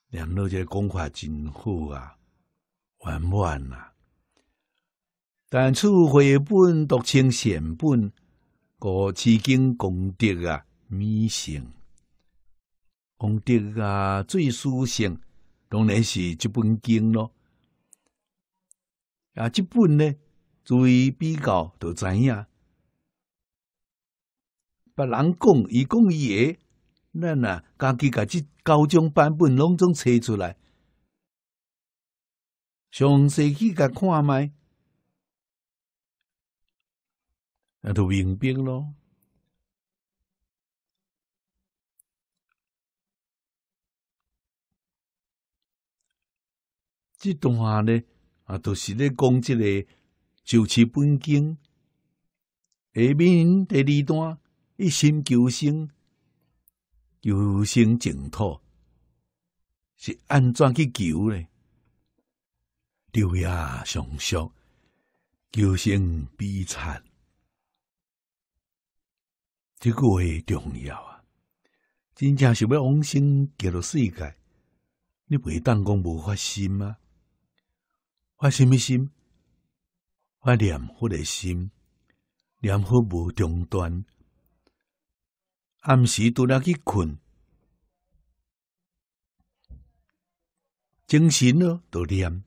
A: 两老这讲话真好啊，完满啊。但处回本读清显本，各持经功德啊，弥性功德啊，最殊胜。当然是这本经咯，啊，这本呢注意比较都知影。别人讲，伊讲伊个，咱啊，家己家己高中版本拢总找出来，详细去甲看麦，
B: 啊，那就明白咯。
A: 这段话呢，啊，都是咧讲这个九曲本经》下面第二段。一心求生，求生净土，是安怎去求呢？六牙上烁，求生悲惨，这句话重要啊！真正想要往生极乐世界，你袂当讲无发心吗？发什么心？发念佛的心，念佛无中断。暗时都来去困，精神咯，都念。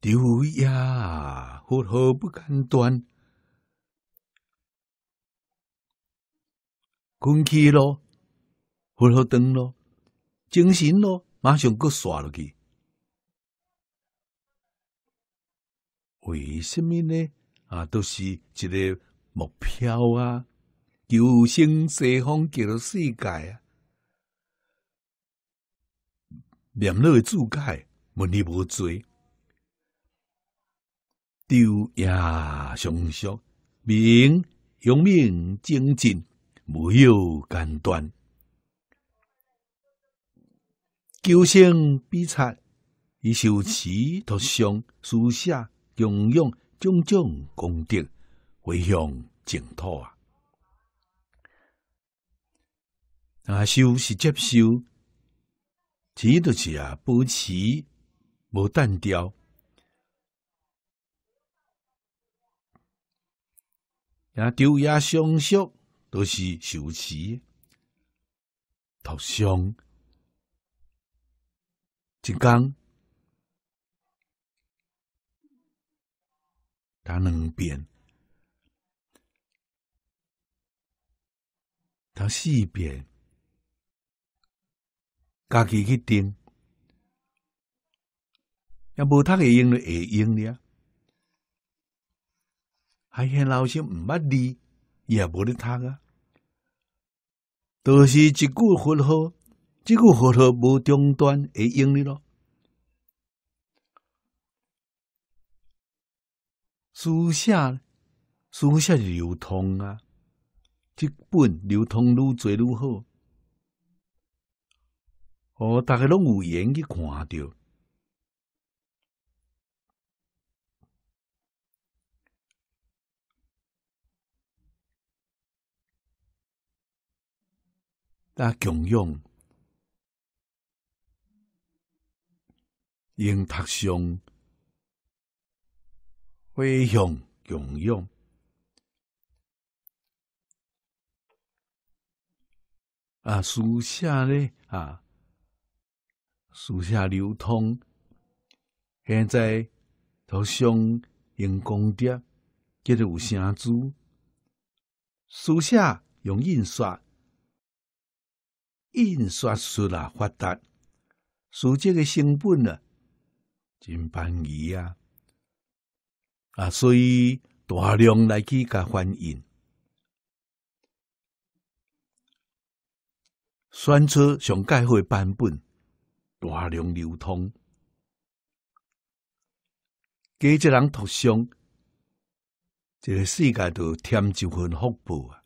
A: 丢呀，佛火不敢断，困起咯，佛火灯咯，精神咯，马上搁耍落去。为什么呢？啊，都是一个目标啊！求生西方极乐世界啊！念六住解问力无坠，昼夜常修，明用命精进，无有间断。求生比财，以修持读诵、书写、供养。种种功德回向净土啊！啊，修是接受，只都是啊，不持无单调。啊丢呀，相续都是修持，头上一刚。
B: 加两遍，
A: 读四遍，家己去定，要无读会用，会用的啊。还嫌老师毋捌字，也无咧读啊。都是一句糊涂，一句糊涂无中断会用的咯。书写，书写是流通啊！即本流通愈多愈好，哦，大家拢有缘去看着。
B: 啊，功用，用读诵。
A: 会用共用啊，书写呢啊，书写流通现在头先用光碟，叫做有声书。书写用印刷，印刷术啊发达，书籍嘅成本啊真便宜啊。啊，所以大量来去甲欢迎，选出上佳会版本，大量流通，加一人涂上，这个世界著添一份福报啊！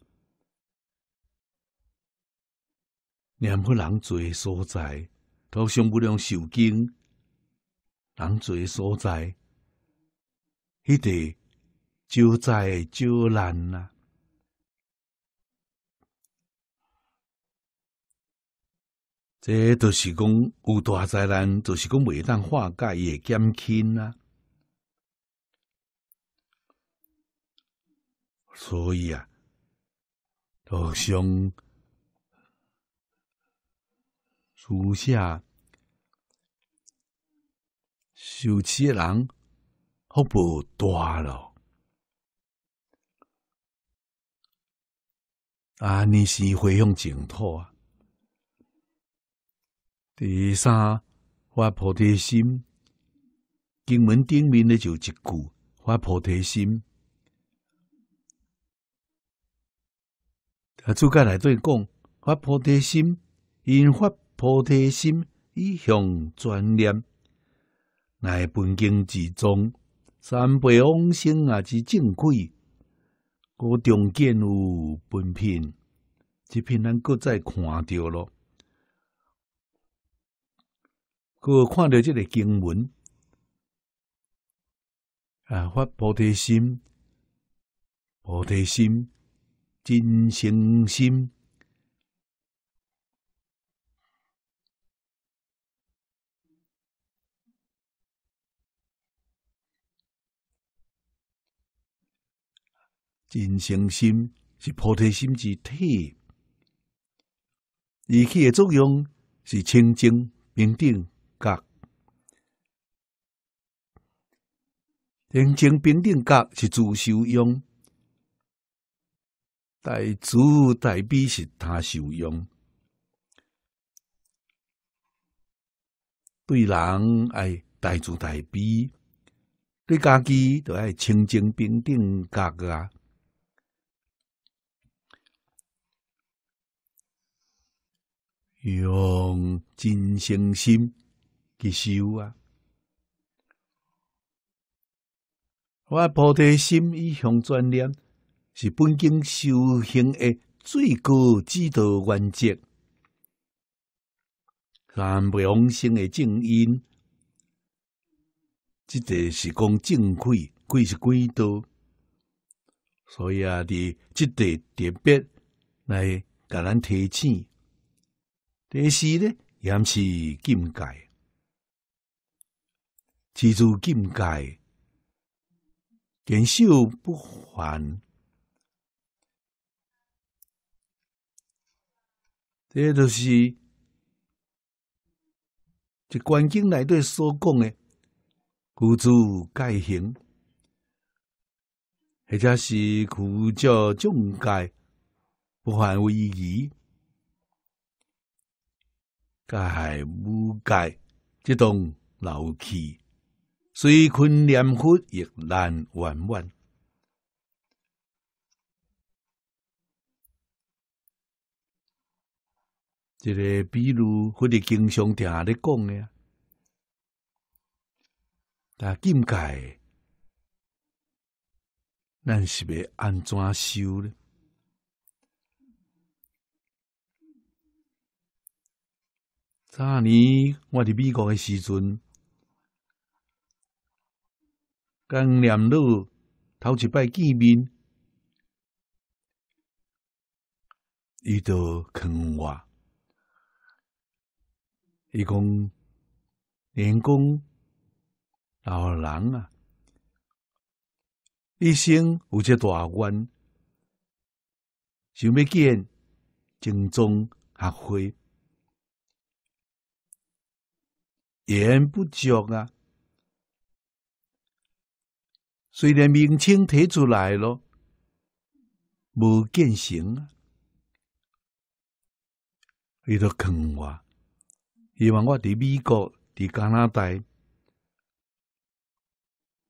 A: 念佛人做所在，都上不了受惊；人做所在。迄个救灾救难啊。这著是讲有大灾难，著是讲未当化解也减轻啊。所以啊，都想书下受此的人。福报大了啊！你是回向净土啊。第三发菩提心，经文顶面的就一句：发菩提心。啊，主盖来对讲发菩提心，因发菩提心以向专念，在本经之中。三白王星也是正轨。古中见有分品，即片咱搁再看着咯。搁看着即个经文，啊，发菩提心，菩提心，真诚心。真诚心是菩提心之体，而气的作用是清净、平等、格。清净、平等、格是自修用，大慈大悲是他修用。对人爱大慈大悲，对家己就爱清净、平等、格啊。用真诚心去修啊！我菩提心与向专念，是本经修行的最高指导原则。三不妄心的正因，这个是讲正愧贵是贵多，所以啊，你这得特别来，给咱提醒。第四呢，严持境界，持住境界，坚守不还。这都是，这《观经来对所讲的，孤注戒行，或者是孤叫众盖不还无意义。盖系误解，即栋老气，随困念佛亦难圆满。一个比如，或者经常听咧讲诶，但境界，咱是要安怎修咧？早年我伫美国诶时阵，刚联络头一摆见面，伊就坑我。伊讲，年公老人啊，一生有只大冤，想要见正宗下灰。言不著啊！虽然明清提出来了，无践行啊！你都坑我，希望我在美国、在加拿大，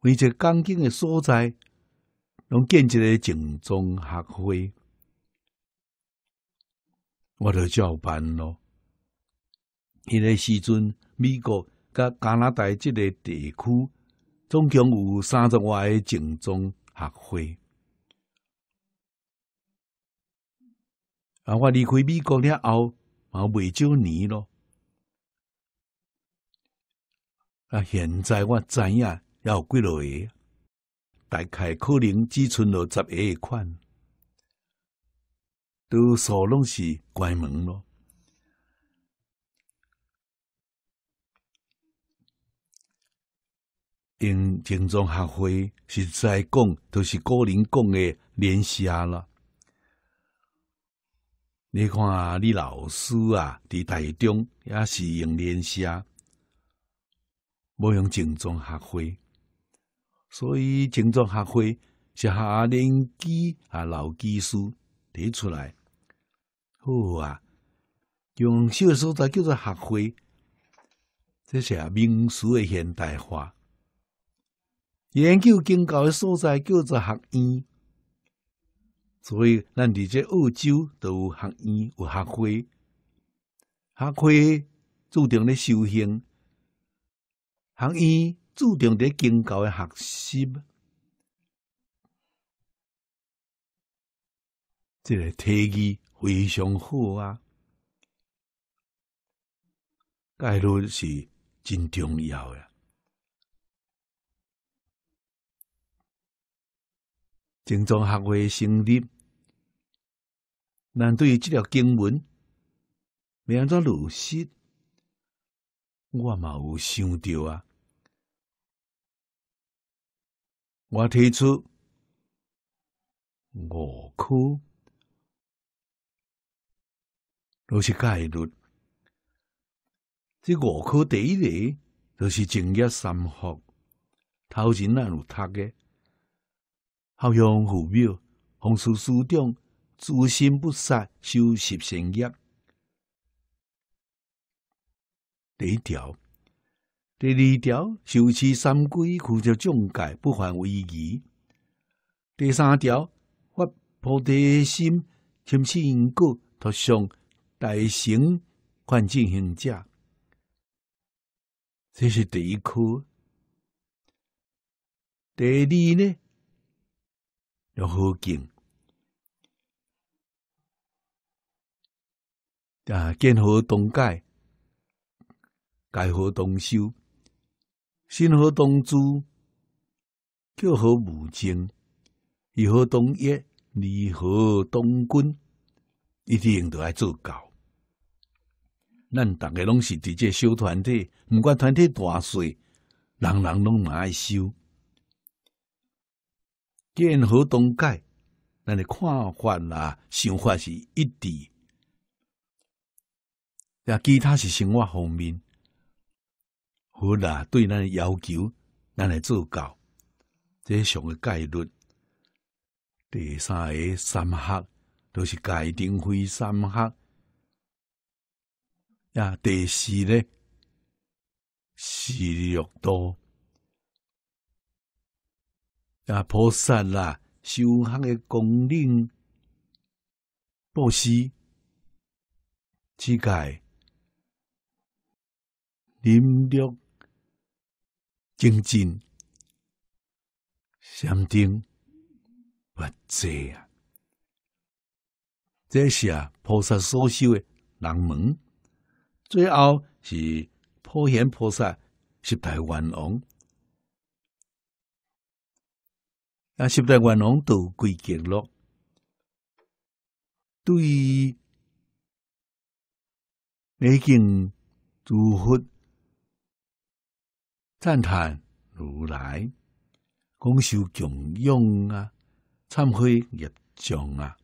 A: 为一个钢筋的所在，能建一个正宗学会，我著照办咯。迄个时阵，美国。甲加拿大即个地区，总共有三十外个正宗学会。啊，我离开美国了后，未少年咯。啊，现在我知抑要几落个，大概可能只存了十个款，多数拢是关门咯。用正宗学会，实在讲，都是个人讲个练习啦。你看你老师啊，伫台中也是用练习，无用正宗学会。所以正宗学会是下年纪啊老技师提出来，好啊，用小说在叫做学会，这啊民俗的现代化。研究经教的所在叫做学院，所以咱伫这澳洲都有学院、有学会。学会注重咧修行，学院注重咧经教的学习。这个提议非常好啊，概率是真重要呀。正宗学会成立，但对于这条经文，没按怎落实，我嘛有想到啊。
B: 我提出五科，
A: 落是概论。这五科第一类就是正业三学，头前咱有读嘅。孝养父母，奉事师长，诸心不杀，修习善业。第一条，第二条，修持三规，护持众戒，不犯为宜。第三条，发菩提心，勤信因果，度生大乘，幻境行者。这是第一科，第二呢？要好敬啊，敬好东戒，改好东修，心好东主，叫好母亲，以好东业，离好东君，一定都爱做到。咱大家拢是伫这小团体，不管团体大小，人人拢拿爱修。建好东盖，咱诶看法啦，想法是一致。啊，其他是生活方面，好啦，对咱诶要求，咱来做到，这些上的概率。第三个三合，都是盖顶灰三合。呀，第四呢，四六多。啊！菩萨啦，修行的功令、布施、乞丐、忍辱、精进、禅定，哇塞啊！这是啊，菩萨所修的难门，最后是普贤菩萨十大愿王。阿十大愿皇都归极乐，对，你敬诸佛赞叹如来，广修供养啊，忏悔业障啊，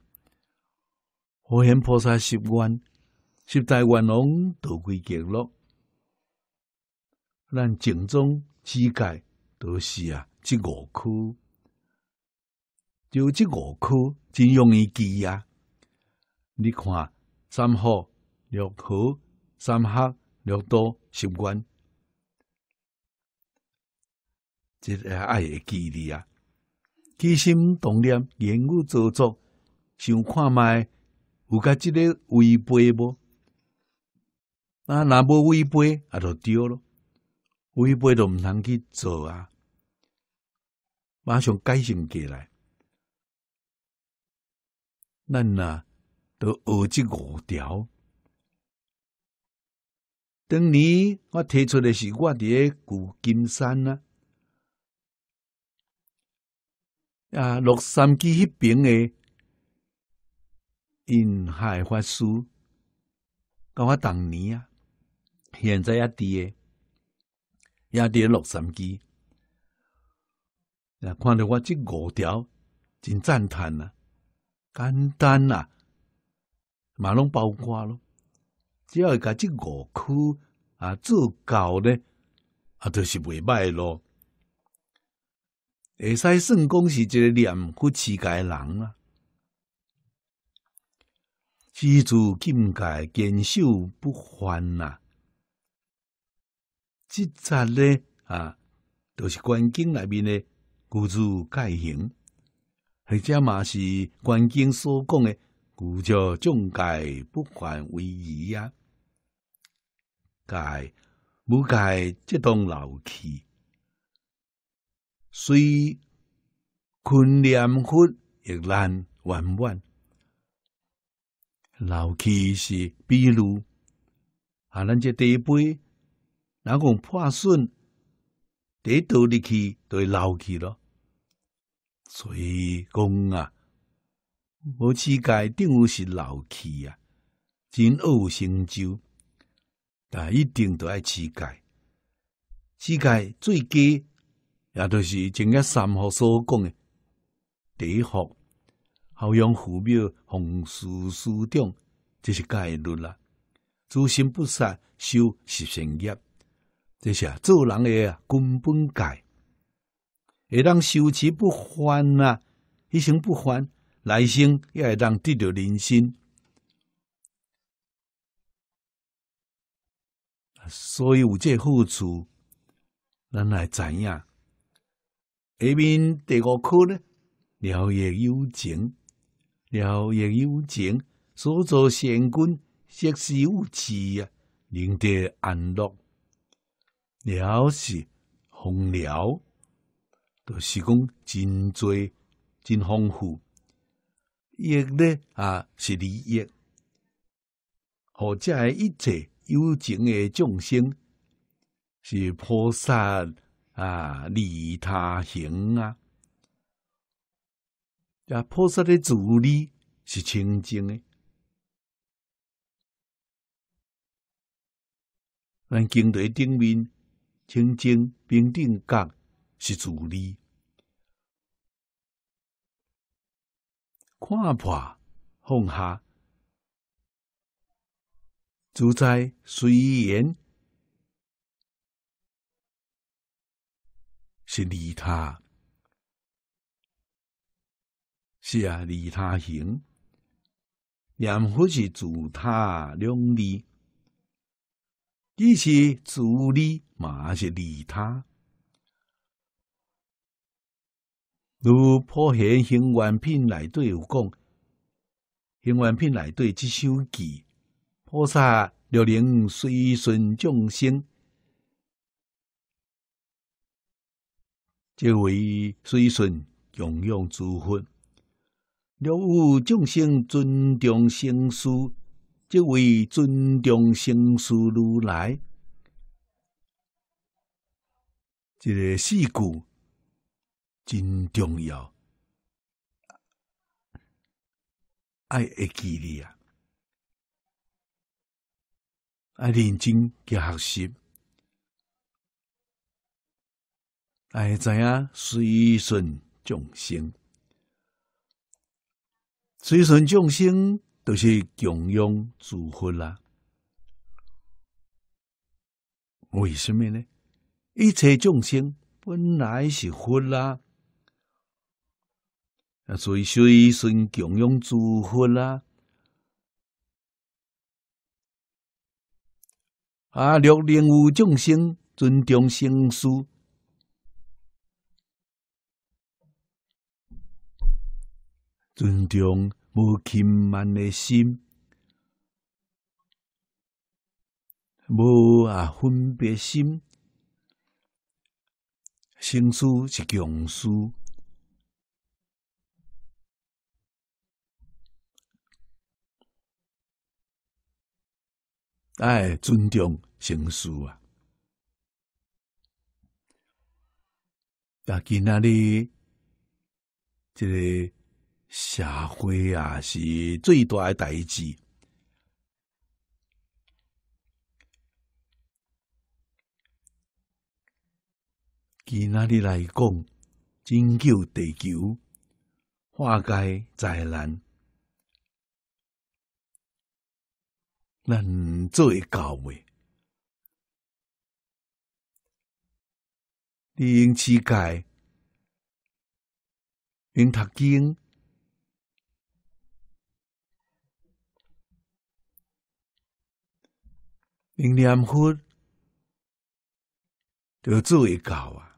A: 佛现菩萨十愿，十大愿皇都归极乐，咱正中世界都是啊，极五苦。有这五科真容易记啊！你看，三好、六好、三学、六多、习惯，这个爱会记的啊！齐心同念，言语造作，想看卖有甲？即个违背无？啊，若无违背，也就丢咯。违背都毋通去做啊！马上改正过来。咱呐都学这五条。当年我提出的是我伫个金山啊，啊洛杉矶迄边的印海法师，甲我当年啊，现在也伫个，也伫洛杉矶，啊，看到我这五条真赞叹呐。简单啊，嘛拢包括咯，只要甲即五区啊做教咧啊，都是未歹咯。会使算讲是一个念佛持诶人啊。知足境界坚守不凡啊。即则咧啊，都是观经内面的五住盖行。或者嘛是观经所讲的，故叫障盖不还为宜呀，盖不盖即当老去，虽困念佛亦难圆满。老去是，比如啊，咱这地杯哪讲破损，地倒去起，就老去咯。所以讲啊，无界丐定是老气啊，真恶成就，但一定都爱世界。世界最低也就是正一三号所讲的，第一号，弘扬佛教弘法师长，这是概率啦。诸心不杀，修十善业，这是做人诶根本戒。会当修其不欢啊，一生不欢，来生也会当得着人心。所以有这好处，咱来知样？下面第五课呢？了业有情，了业有情，所作善根，即是有极啊，令得安乐。了是风了。就是讲真多、真丰富，业呢啊是利益，和在一切有情诶众生是菩萨啊利他行啊，啊菩萨的助力是清净的，咱经台顶面清净平等刚。是自利，看破放下，自在随缘，是利他。是啊，利他行，两不是自他两利，既是自利，嘛是利他。如菩萨行愿品来对有讲，行愿品来对这首偈：菩萨若能随顺众生，即为随顺供养诸佛；若无众生尊重生死，即为尊重生死如来。即个四句。真重要，爱会记你啊！爱认真去学习，爱知影随顺众生，随顺众生都是供养诸佛啦。为什么呢？一切众生本来是佛啦。啊！随随顺供养诸佛啦！啊，六灵无众生，尊重生书，尊重无侵犯的心，无啊分别心，生书是共书。
B: 爱尊重情书啊！
A: 亚吉那里，这个社会啊是最大的代志。今那日来讲，拯救地球，化解灾难。咱做一教的，
B: 用气盖，用头经，用念佛，就做会到啊！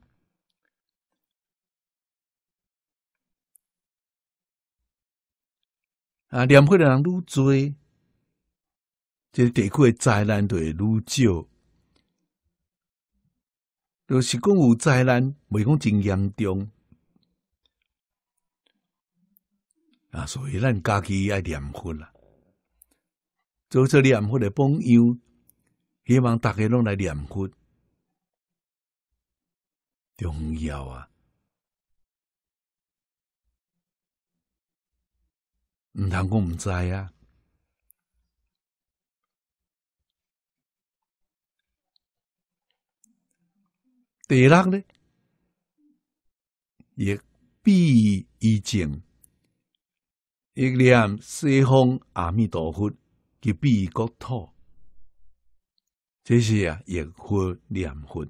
A: 啊，念佛的人愈做。即地区的灾难就会愈少。若是讲有灾难，未讲真严重，啊，所以咱家己爱念佛啦，做做念佛的榜样，希望大家拢来念佛，重要啊！
B: 毋通讲毋知啊。
A: 第六呢，亦必以静，亦念西方阿弥陀佛，及彼国土。这是啊，念佛念佛，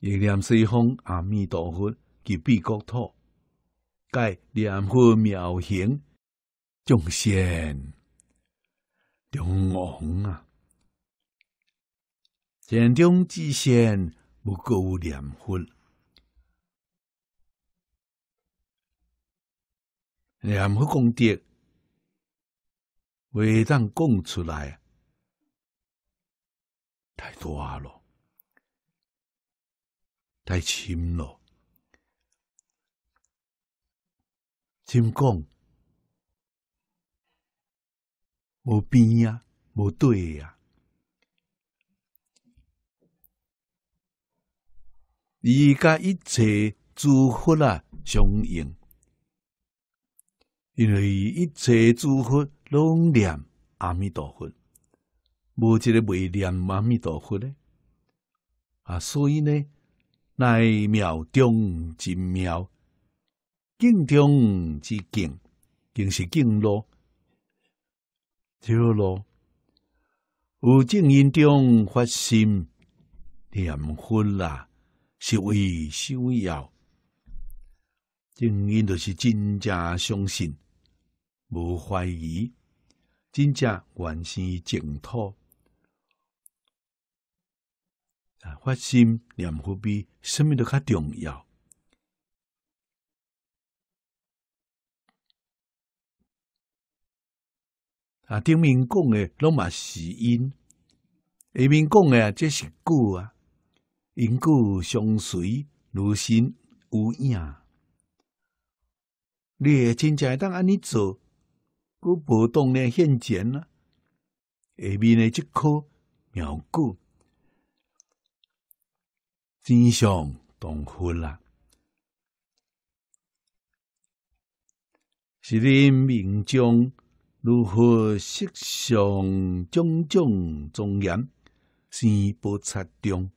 A: 亦念西方阿弥陀佛及彼国土这是啊亦佛念佛亦念西方阿弥陀佛及彼国土盖念佛妙行众仙众王啊，前中之仙。不过有念佛。念佛功德，话当讲出来？太大了，太深了。怎讲？无边啊，无对啊。而甲一切祝福啊相应，因为一切祝福拢念阿弥陀佛，无一个未念阿弥陀佛咧。啊！所以呢，乃妙中之妙，境中之境，更是境咯，就咯。有静音中发心念佛啦。是为想要，正因就是真正相信，无怀疑，真正原生净土啊！发心、念佛、比什么都较重要啊！顶面讲的拢嘛是因，下面讲的啊，这是果啊。因果相随，如心无影。你真在当安尼做，个波动呢？现前啊，下面诶这棵苗果，真相洞分啦。是您命中如何摄上种种庄严，是不测中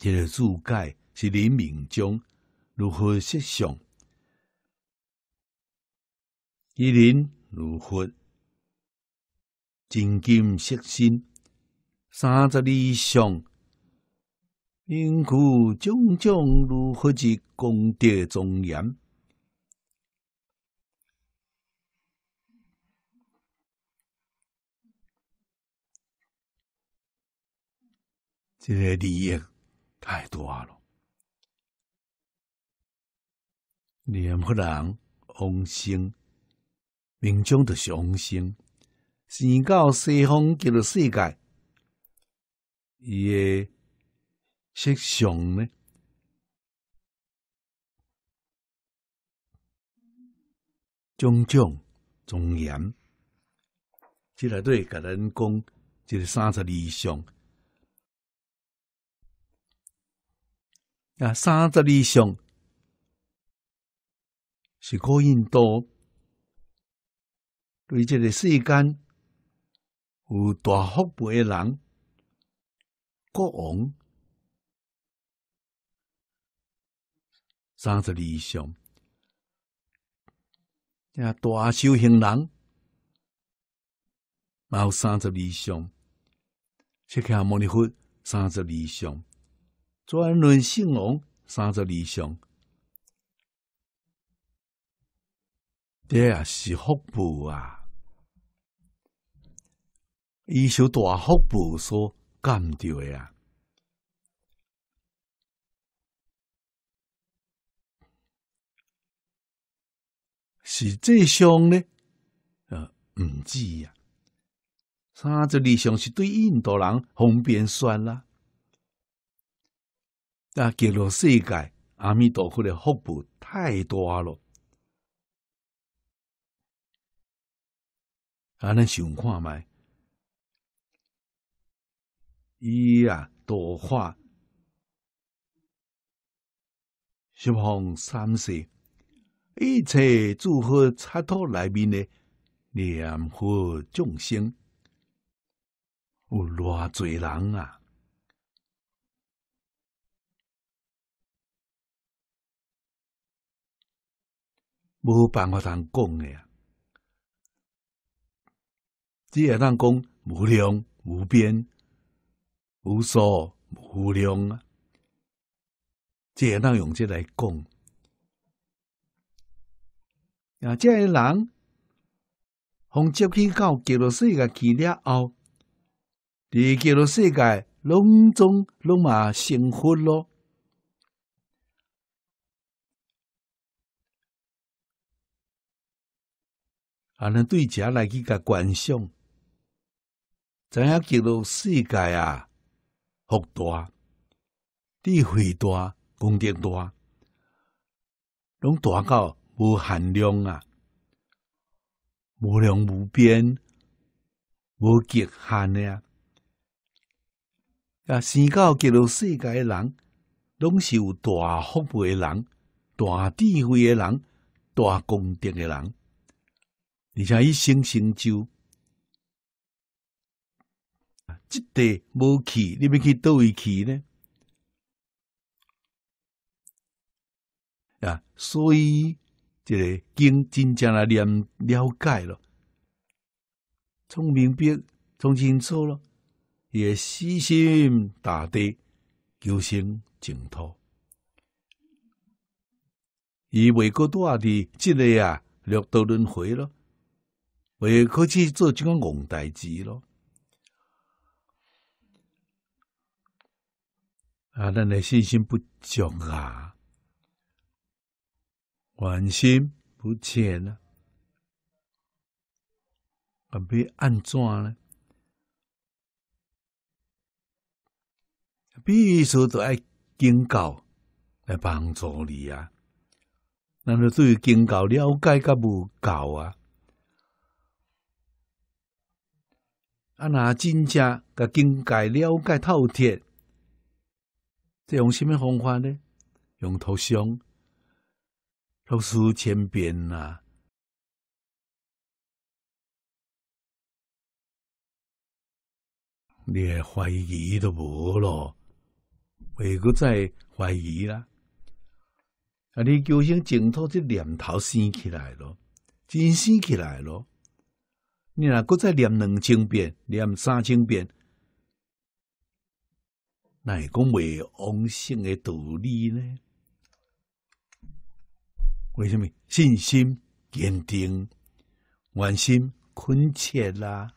A: 这个注解，是人命中如何设想？一人如何精进色心？三十里上，因故种种如何之功德庄严。这个利益。太多了。念佛人往生，命中就是往生。生到西方极乐世界，伊个色相呢？种种庄严，即来对甲咱讲，就是三十二相。啊！三十二上是过印度，对这个世间有大福报的人，国王，三十二上，啊，大修行人，有三十里上，是看摩尼佛三十里上。专论性王三十里香，爹啊是福报啊！一受大福报所干掉的啊，是这香呢？呃，唔知呀。三十里香是对印度人方便算了。啊，给到世界阿弥陀佛的福报太大了，
B: 咱来想看卖，
A: 伊啊，度化十方三世一切诸佛刹土内面的念佛众生，有偌侪人啊！无办法通讲诶。啊！只会当讲无量无边无数无量啊！只会当用这来讲啊！这人从接去到极乐世界去了后，伫极乐世界拢总拢嘛成佛咯。啊！对，遮来去甲观赏，怎样极乐世界啊？福大、智慧大、功德大，拢大到无限量啊！无量无边，无极限的啊！啊，生到极乐世界的人，拢是有大福慧的人，大智慧的人，大功德的人。而且一生成就，即地无去，你要去倒位去呢？啊，所以这个经真正来了了解了，从明白，从清楚了，也死心大地求生净土，伊未个多阿的即个啊，六道轮回了。为科技做即个戆代志咯！啊，咱的信心不强啊，信心不切呢，啊，必安怎呢？必须说，都爱警告来帮助你啊。那你对警告了解噶不够啊？啊，那真正甲境界了解透彻，这用什么方法呢？用图像、透视、千变啊，
B: 连怀疑
A: 都无咯，未个再怀疑啦。啊，你究竟净土这念头生起来了，真升起来了。你若再念两千遍，念三千遍，那会讲未往生的道理呢？为什么信心坚定、愿心恳切啦？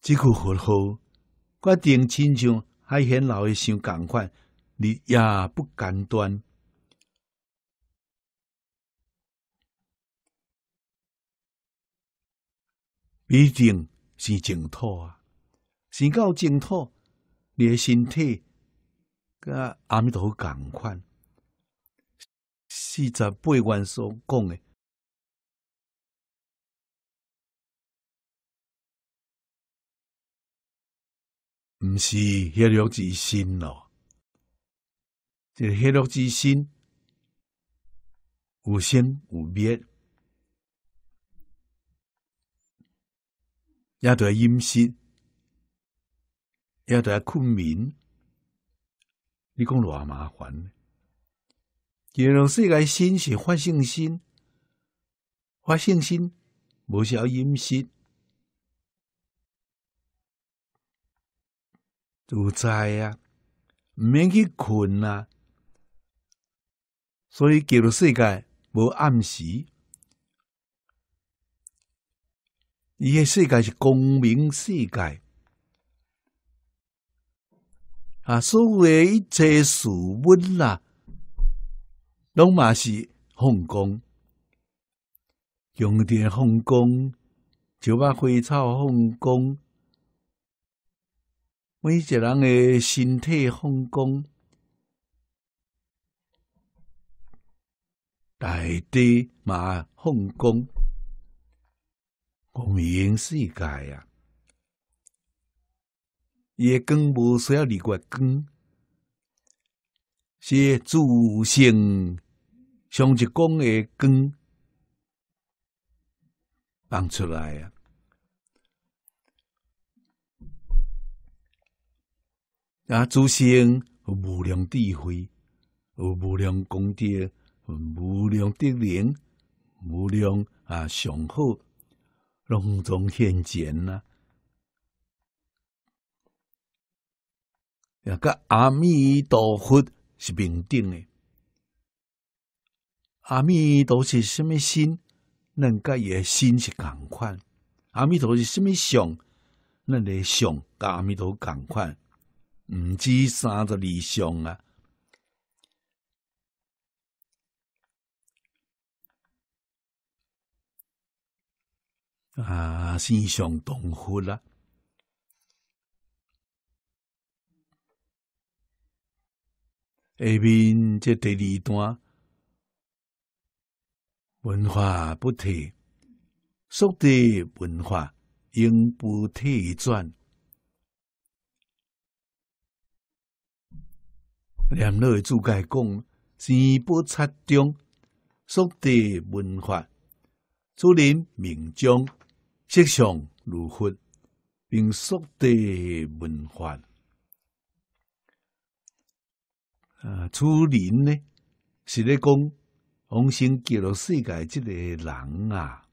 A: 即句佛号决定亲像海贤老诶，想共款，你也不敢断。必定是净土啊！生到净土，你嘅身体甲阿弥陀佛共款。四十八愿所讲嘅，毋是血肉之心咯，就血肉之心，有生有灭。也得阴湿，也得困眠，你讲偌麻烦呢？叫世界心是发性心，发性心无少饮食。自在啊，毋免去困啊。所以叫做世界无暗时。伊个世界是光明世界，啊！所有一切事物啦，拢嘛是放光，用电放光，就把花草放光，每一个人诶身体放光，大地嘛放光。名世界啊，伊诶光无需要离块光，是主先上一讲诶光放出来啊！啊，祖有无量智慧，无量功德，无量德灵，无量啊上好。隆重献捷啊。也个阿弥陀佛是平等的。阿弥陀是什么心？甲伊诶心是同款。阿弥陀是什么相？那个相跟阿弥陀同款。毋止三十二相啊！啊，心相洞合啦！下面这第二段文化不退，速代文化应不退转。两路主盖讲，先不插中，速代文化主林名将。吉祥如佛，并速地闻法。啊，初林呢，是咧讲往生极乐世界，这个人啊，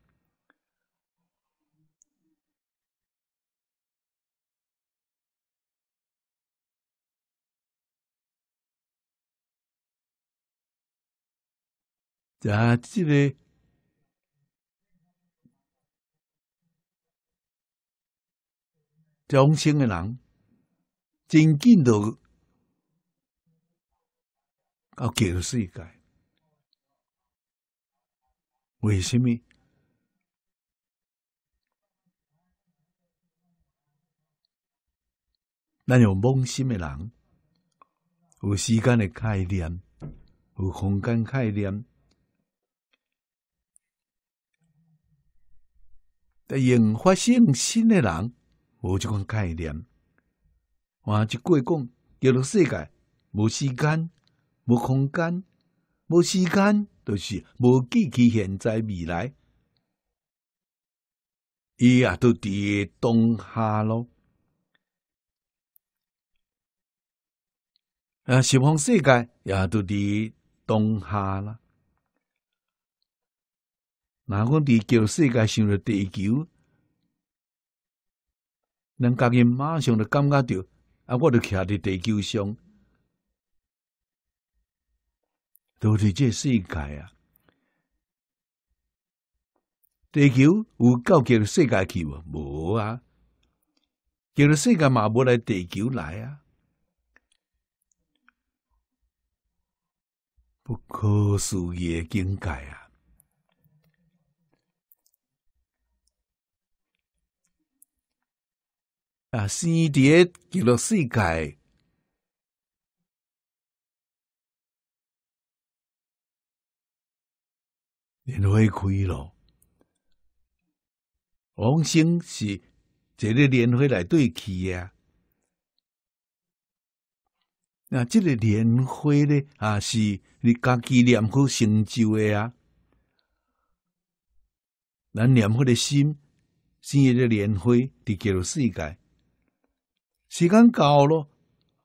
B: 在这个。
A: 中心诶人，真紧到，啊，给世界。为什么？咱有梦想诶人，有时间诶概念，有空间概念，但用发性新诶人。无即款概念，换一句讲，叫世界无时间、无空间、无时间，就是无记起现在、未来，伊啊都伫当下咯。啊，西方世界也都伫当下啦。哪阮伫叫世界上了地球。人家己马上就感觉到，啊，我就徛伫地球上，都在这世界啊。地球有够叫到世界去无？无啊，叫到世界嘛，无来地球来啊。不可思议境界啊！
B: 啊，生伫诶极乐世界，莲花开咯。
A: 往生是这个莲花来对去诶。那这个莲花呢，啊，是你家己念佛成就的啊。咱念佛的心，生一个莲花，伫极乐世界。时间到咯，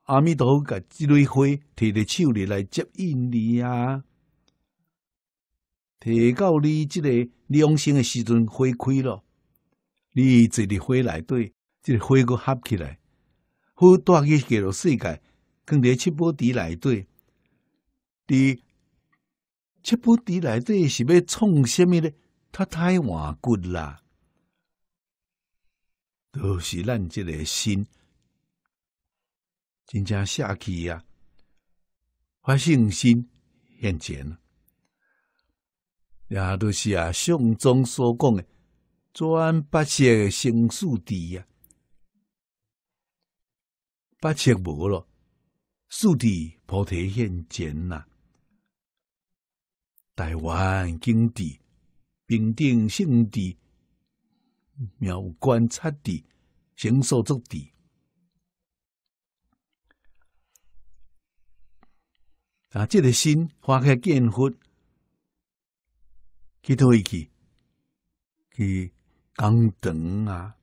A: 阿弥陀佛，甲即朵花摕伫手里来接引你啊！摕到你即个两生的时阵，花开了，你即朵花内底，即个花个合起来，好带去结落世界，跟伫七宝池内底。伫七宝池内底是要创虾米咧？他太顽固啦，都是咱即个心。真正下气啊，发信心现钱了，也都是啊，像中所讲的，专八尺的生宿地啊，八尺无了，宿地菩提现钱啊。台湾经地、平顶圣地、庙观察地、行宿足地。啊，这个心花开见佛，去他一个，去钢灯啊！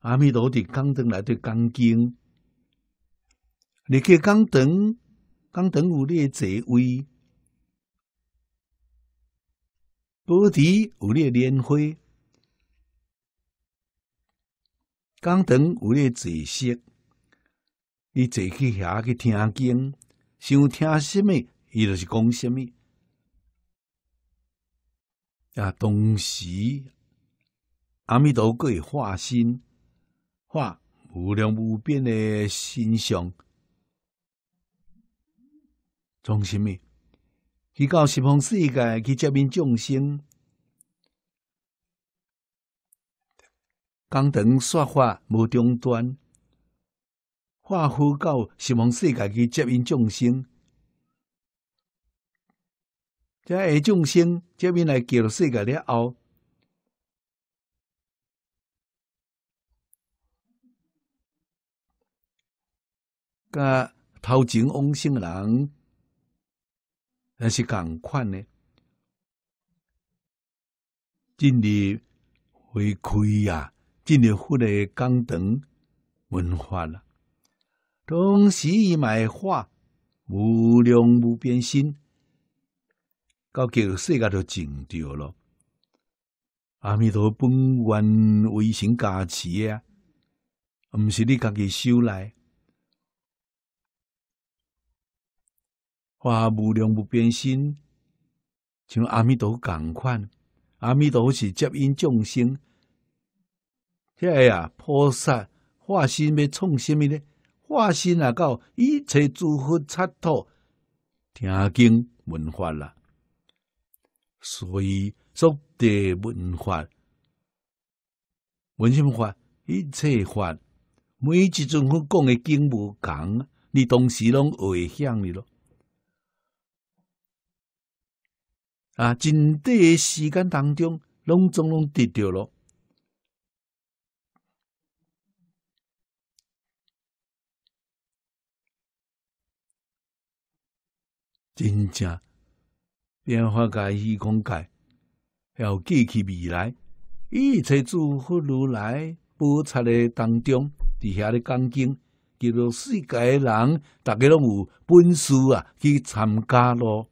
A: 阿弥陀的钢灯来对钢经，你去钢灯，钢灯有列座位，菩提有列莲花，钢灯有列姿势，你坐去遐去听经。想听什么，伊就是讲什么。啊！当时阿弥陀佛化身，化无量无边的形象，从什么？去到西方世界，去接引众生，讲等说法无中断。化佛教，希望世界去接引众生。这二众生接引来，叫世界了后，甲头前往生人，那是共款呢？今入回开啊，今入佛诶，江等文化了。当时伊买画，无量无边心，到叫世界都静掉了。阿弥陀本愿微神加持啊，唔是你家己修来。化无量无边心，像阿弥陀同款。阿弥陀是接引众生，这个呀，菩萨化身要创什么咧？我先来到一切诸佛插图听经闻法啦。所以说地文化，文心法？一切法，每一种佛讲的经不同，你当时拢会向你咯。啊，真短时间当中，拢总拢得着咯。真正变化界虚空界，要记起未来一切诸佛如来菩萨的当中，底下咧讲经，叫做世界人，大家拢有本事啊，去参加咯。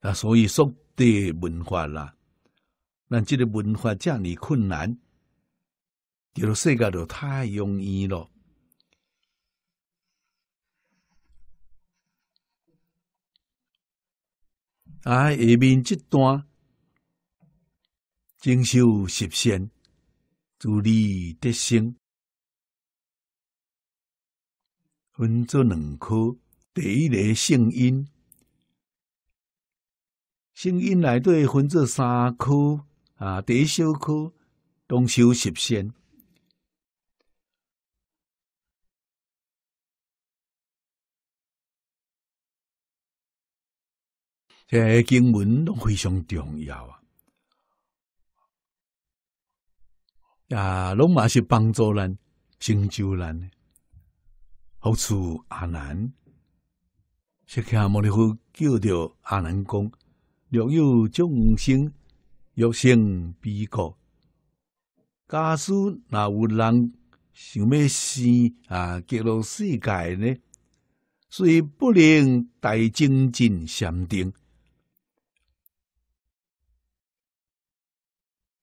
A: 那所以说的文化啦，那这个文化这尔困难，叫做世界就太容易了。啊，下面这段精修十善，助力得胜，分作两科。第一个圣因，圣因来对分作三科啊，第一小科中修十善。这经文都非常重要啊！呀，拢嘛是帮助咱成就咱，呢。好处阿难，释迦牟尼佛叫着阿难公，若有众生欲生彼国，家使若有人想要生啊极乐世界呢？虽不能大精进禅定。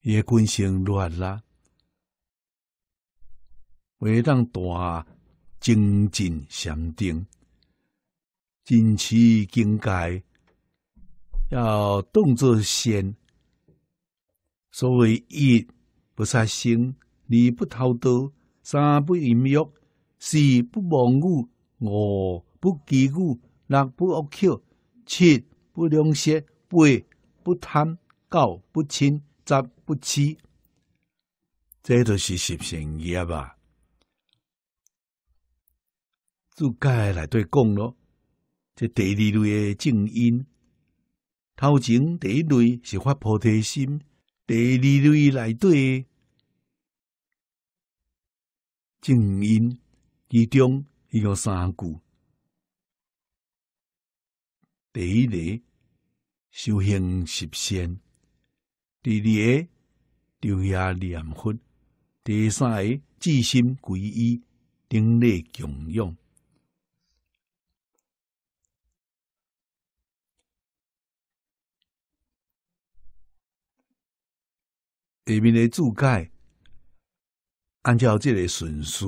A: 诶精心乱啦，会当大精进禅定，坚取境界，要动作先。所谓一不杀生，二不偷盗，三不淫欲，四不妄语，五不欺妒，六不恶口，七不良邪，八不贪，九不嗔。咱不起，这都是实相业吧？就界来对讲咯。这第二类的静音，头前第一类是发菩提心，第二类来对静音，其中有个三句：第一类修行十善。第二个，调压念佛；第三个，自心归依，顶礼供养。下面的注解，按照这个顺序：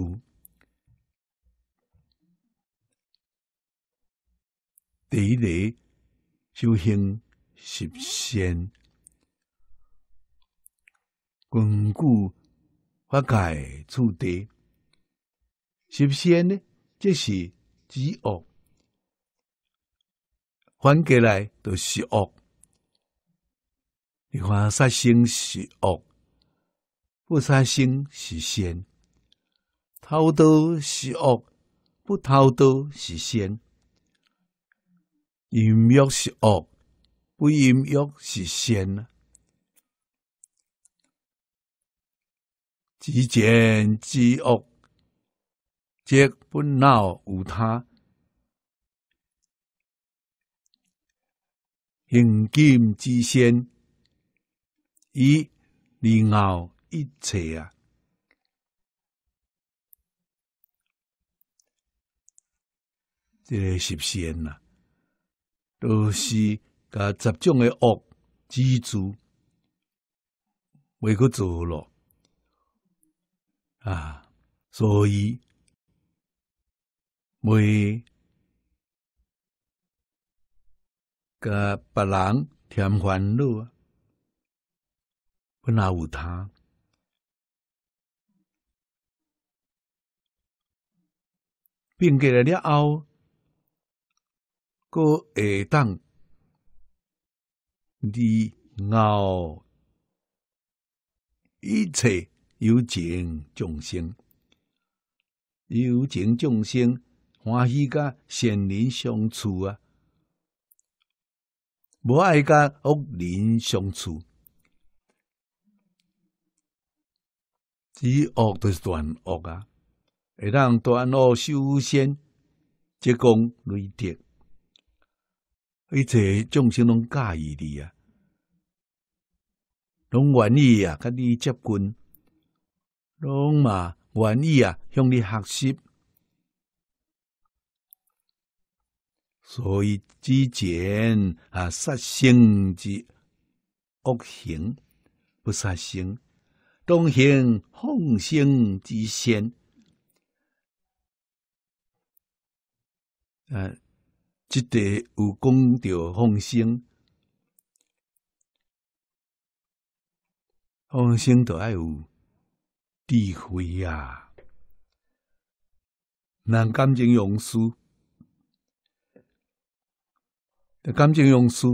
A: 第一个修行十善稳固、花开、触地，是仙呢？这是积恶，反过来都是恶。你看，杀生是恶，不杀生是仙；偷多是恶，不偷多是仙；淫欲是恶，不淫欲是仙。积善之恶，皆不闹无他。行尽之先，以利傲一切啊！这个实现呐，都是甲十种的恶之主，袂去做咯。啊，所以为个别人添烦恼，不难有他，并过来了后，哥会当你熬一切。有情众生，有情众生欢喜甲善人相处啊，无爱甲恶人相处。积恶就是断恶啊，会当断恶修善，即功累德。一切众生拢介意你啊，拢愿意啊，甲你接近。龙马愿意啊，向你学习。所以之前啊，杀生之恶行不杀生，当行奉生之先。啊，即得有功德奉生，奉生就爱有。智慧呀，人感情用事。感情用事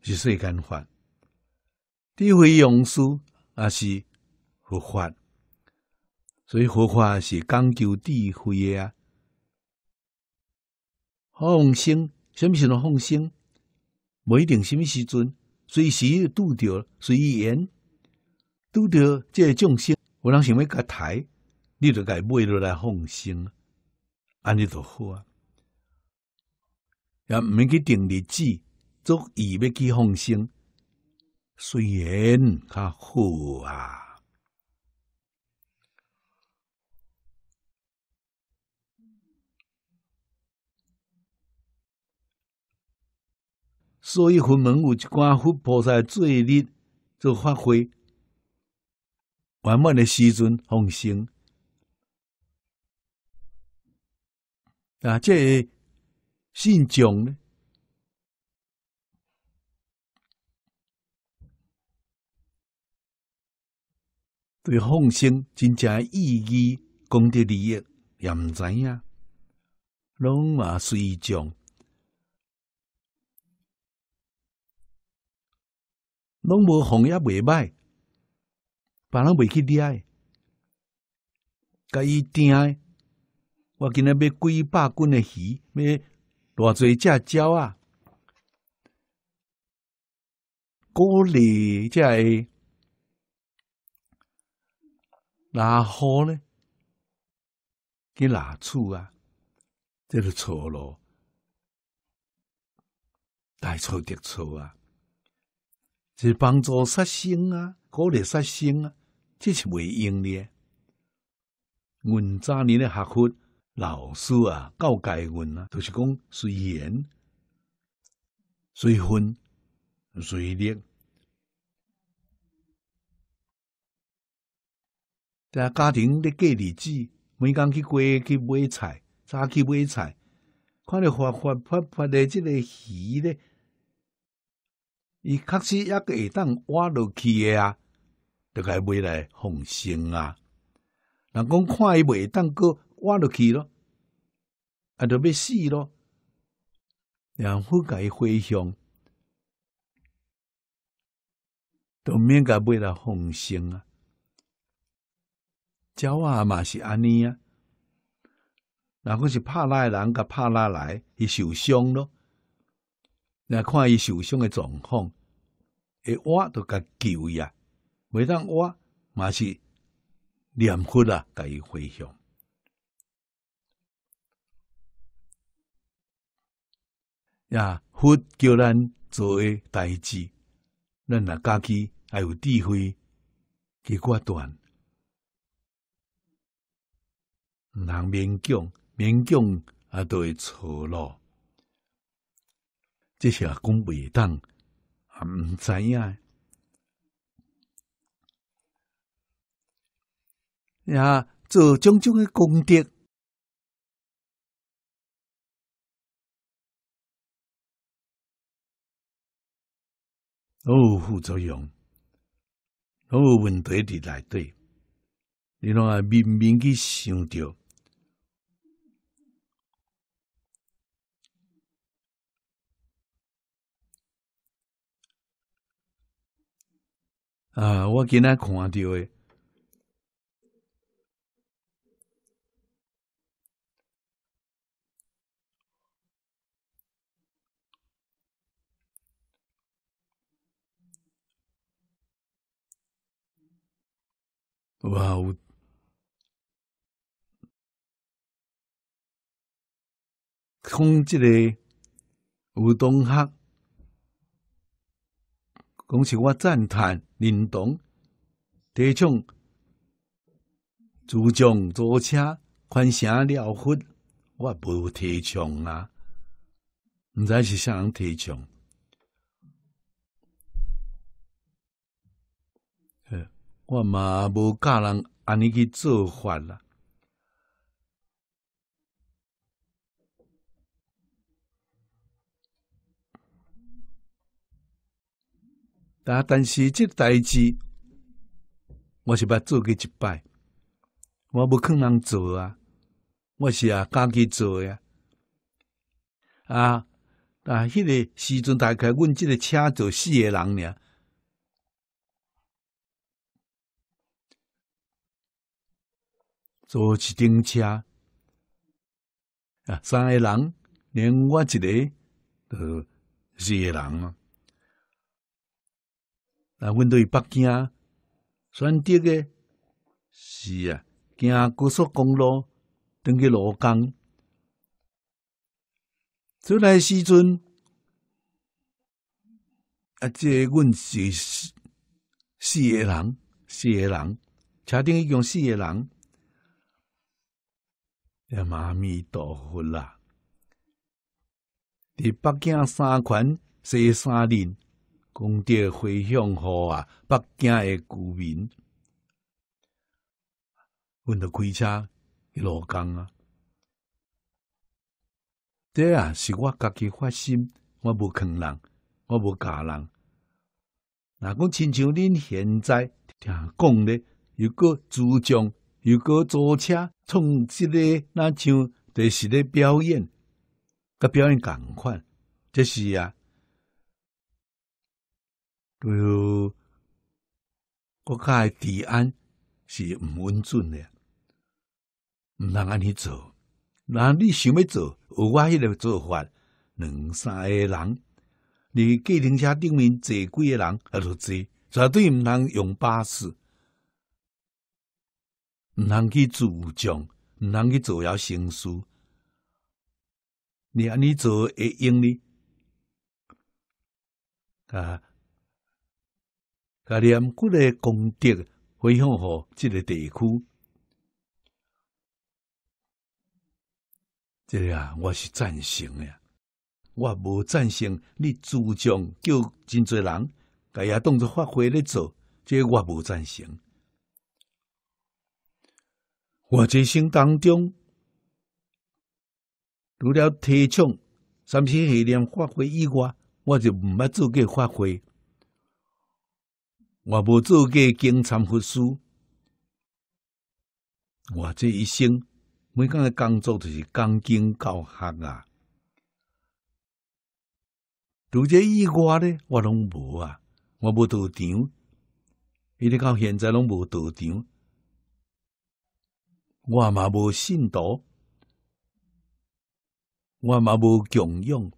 A: 是世间法，智慧用事也是佛法，所以佛法是讲究智慧的啊。放生什么时候放生？不一定什么时阵，随时拄着随缘，拄着这众生。有人想要甲台，你就伊买落来奉行，安尼就好啊。也毋免去定日子，足伊要去奉行。虽然较好啊，所以佛门有一寡佛菩萨作力，做发挥。圆满的时阵放生，啊，这信众呢？对放生真正意义功德利益也毋知影，拢嘛随众，拢无弘也袂歹。别人未去钓，甲伊钓，我今日买几百斤的鱼，买偌侪只鸟啊！锅里在拿好呢，去哪处啊？这是错咯，大错特错啊！是帮助杀生啊，锅里杀生啊！这是袂用咧，阮早年的学佛老师啊、教界阮啊，著是讲随缘、随分、随力。在家庭咧过日子，每工去街去买菜，早去买菜，看到发发发发的即个鱼咧，伊确实抑个会当挖落去诶啊。就该买来奉圣啊！人讲看伊袂当过，挖落去咯，啊，都要死咯！人甲该回乡，都免该买来奉圣啊！鸟啊嘛是安尼啊！人讲是怕来人，甲怕拉来伊受伤咯。人看伊受伤的状况，会我都该救伊啊。每当我妈是念佛啊，甲伊回向呀，佛叫咱做诶代志，咱若家己还有智慧去决断，毋通勉强勉强啊，都会错咯。这些讲袂当啊，毋知影。呀，就种中个共事，都有副作用，都有问题的来对，你侬啊，明明去想到
B: 啊，我今仔看到诶，哇！有，
A: 空即个有同学，讲是我赞叹认同提倡，注重坐车、宽身、了佛，我无提倡啊，毋知是啥人提倡。我嘛无教人，安尼去做法啦。但但是即代志，我是捌做去一摆，我无劝人做啊，我是啊家己做呀。啊，啊，迄个时阵大概阮即个车坐四个人尔。坐一顶车啊，三个人，连我一个，四个人嘛。那阮对北京选择个是啊，行高速公路登去罗江出来时阵啊，这是四个人，四个人，车顶一共四个人。阿妈咪多啦！伫北京三环、西三林工地回乡户啊，北京的居民阮得开车、一路工啊。爹啊，是我家己发心，我无坑人，我无教人。那讲亲像恁现在听讲咧，有个主江。如果坐车从即个那像，就是咧表演，甲表演共款，这是啊，对，国家的治安是毋稳准的，毋通安尼做，那你想欲做，有我迄个做法，两三个人，你计程车顶面坐几个人，阿就坐，绝对毋通用巴士。毋通去助重，毋通去造谣生事，你安尼做会用哩？啊！甲念骨力功德回向互即个地区，这个啊，我是赞成诶，我无赞成你助重叫真侪人，甲遐当做发挥咧做，这个我无赞成。我这一生当中，除了提倡三心四念发挥以外，我就毋捌做过发挥。我无做过经常佛输。我这一生每工的工作就是讲经教学啊。除这以外呢，我拢无啊，我无道场，一直到现在拢无道场。我嘛无信徒，我嘛无供养。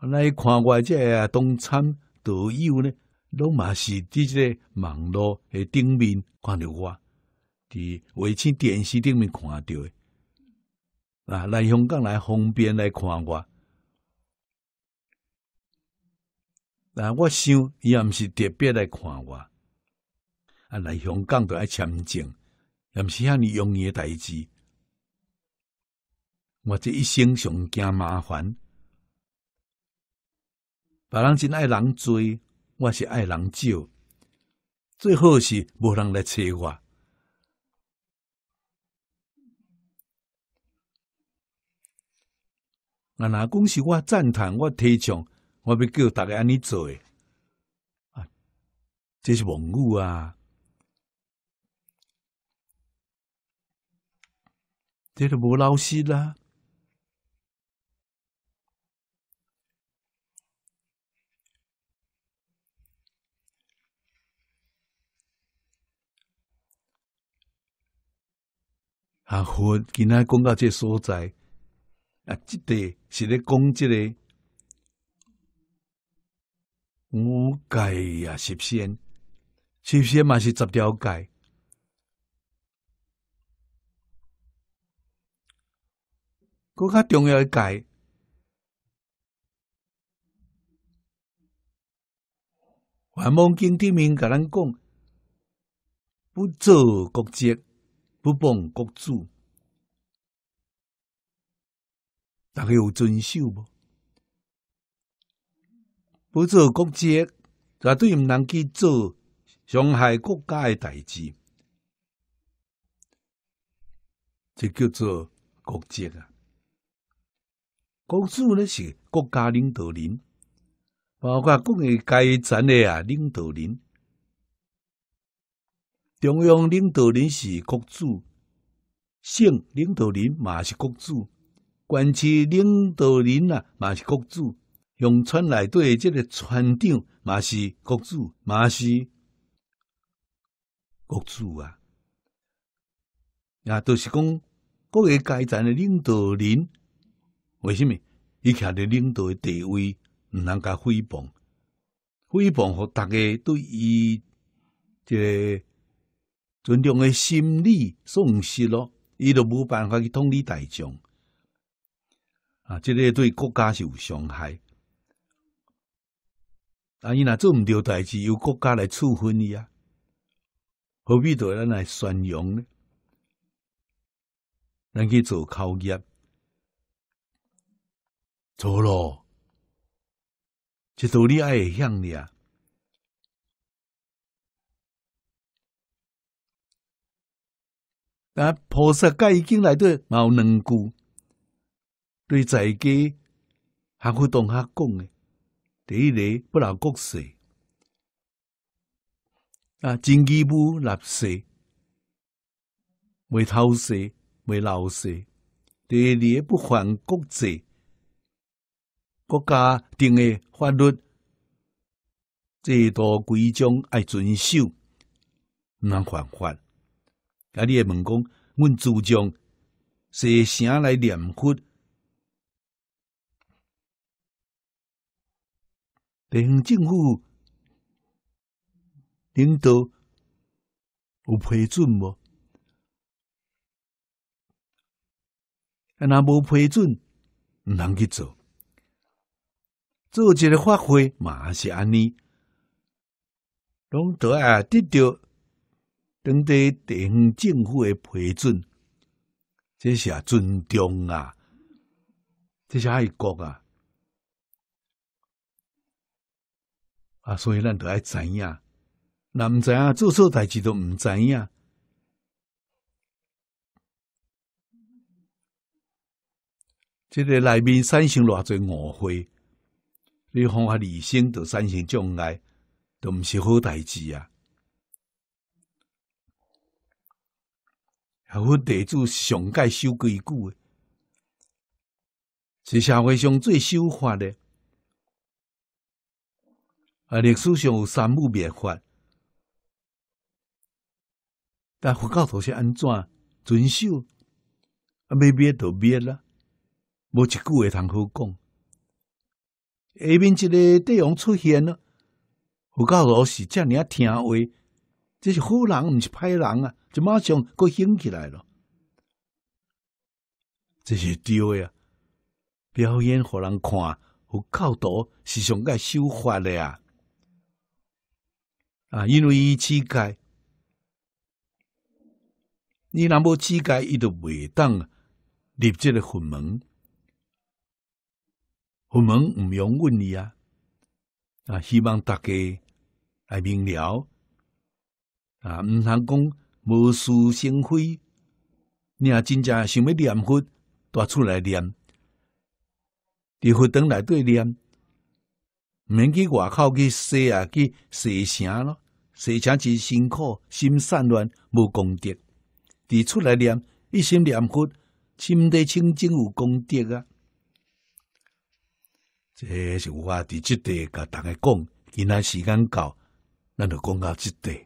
A: 来看我这啊，东参德友呢，拢嘛是伫即个网络诶顶面看着我，伫卫星电视顶面看着诶。啊，来香港来方便来看我。啊，我想伊也毋是特别来看我。啊，来香港都要签证。也毋是遐尼容易诶代志，我这一生上惊麻烦，别人真爱人追，我是爱人少，最好是无人来找我。啊，若讲是我赞叹我提倡，我要叫大家安尼做，啊，这是文物啊。这都无老师啦。啊，佛今仔讲到这所在，啊，这地是咧讲这个五界啊，十仙，十仙嘛是十条界。更较重要诶解。黄蒙经的面甲咱讲：不做国籍，不帮国主，大家有遵守无？不做国籍，绝对毋通去做伤害国家诶代志。这叫做国籍啊！国主呢是国家领导人，包括各个阶层的啊领导人。中央领导人是国主，省领导人嘛是国主，县市领导人啊嘛是国主，永川内底即个村长嘛是国主，嘛是国主啊。啊，著是讲各个阶层的领导人。为什么？伊站在领导诶地位，毋能甲诽谤，诽谤互逐个对伊即个尊重诶心理丧失咯，伊就无办法去统理大众。啊，即个对国家是有伤害。啊，伊若做毋到代志，由国家来处分伊啊，何必多咱来宣扬呢？咱去做口业，错了，这道理爱会向你啊！啊，菩萨界已经来对毛两句，对在家，下苦同下讲的。第一点不劳国事，啊，真衣布纳色，未偷色，未老色。第二点不患国贼。国家定的法律制度规章要遵守，毋通犯法。甲你问讲，阮主张是啥来念佛？地方政府领导有批准无？若无批准，毋通去做。做一个发挥嘛是安尼，拢都啊得到当地地方政府的批准，这是啊尊重啊，这是爱国啊，啊，所以咱着爱知影，若毋知影做错代志都毋知影，这个内面产生偌侪误会。你放下理性，就产生障碍，都毋是好代志啊！啊，佛弟子上界修规矩，是社会上最修法诶。啊，历史上有三不灭法，但佛教头是安怎遵守？啊，要灭就灭啦，无一句会通好讲。下面一个帝王出现了，佛教老师尔啊听话，这是好人，毋是歹人啊！就马上佫兴起来了，这是对的啊！表演互人看，佛教徒是上该修法的啊！啊，因为伊乞丐，你若么乞丐，伊就袂当入即个佛门。我门毋用问你啊，啊！希望大家来明了啊！毋通讲无事生非，你若真正想要念佛，住厝内念，伫佛堂内底念，毋免去外口去洗啊，去洗声咯，洗声真辛苦，心散乱，无功德。伫厝内念，一心念佛，心地清净有功德啊！这是我伫即地甲大家讲，今仔时间到，咱就讲到即地。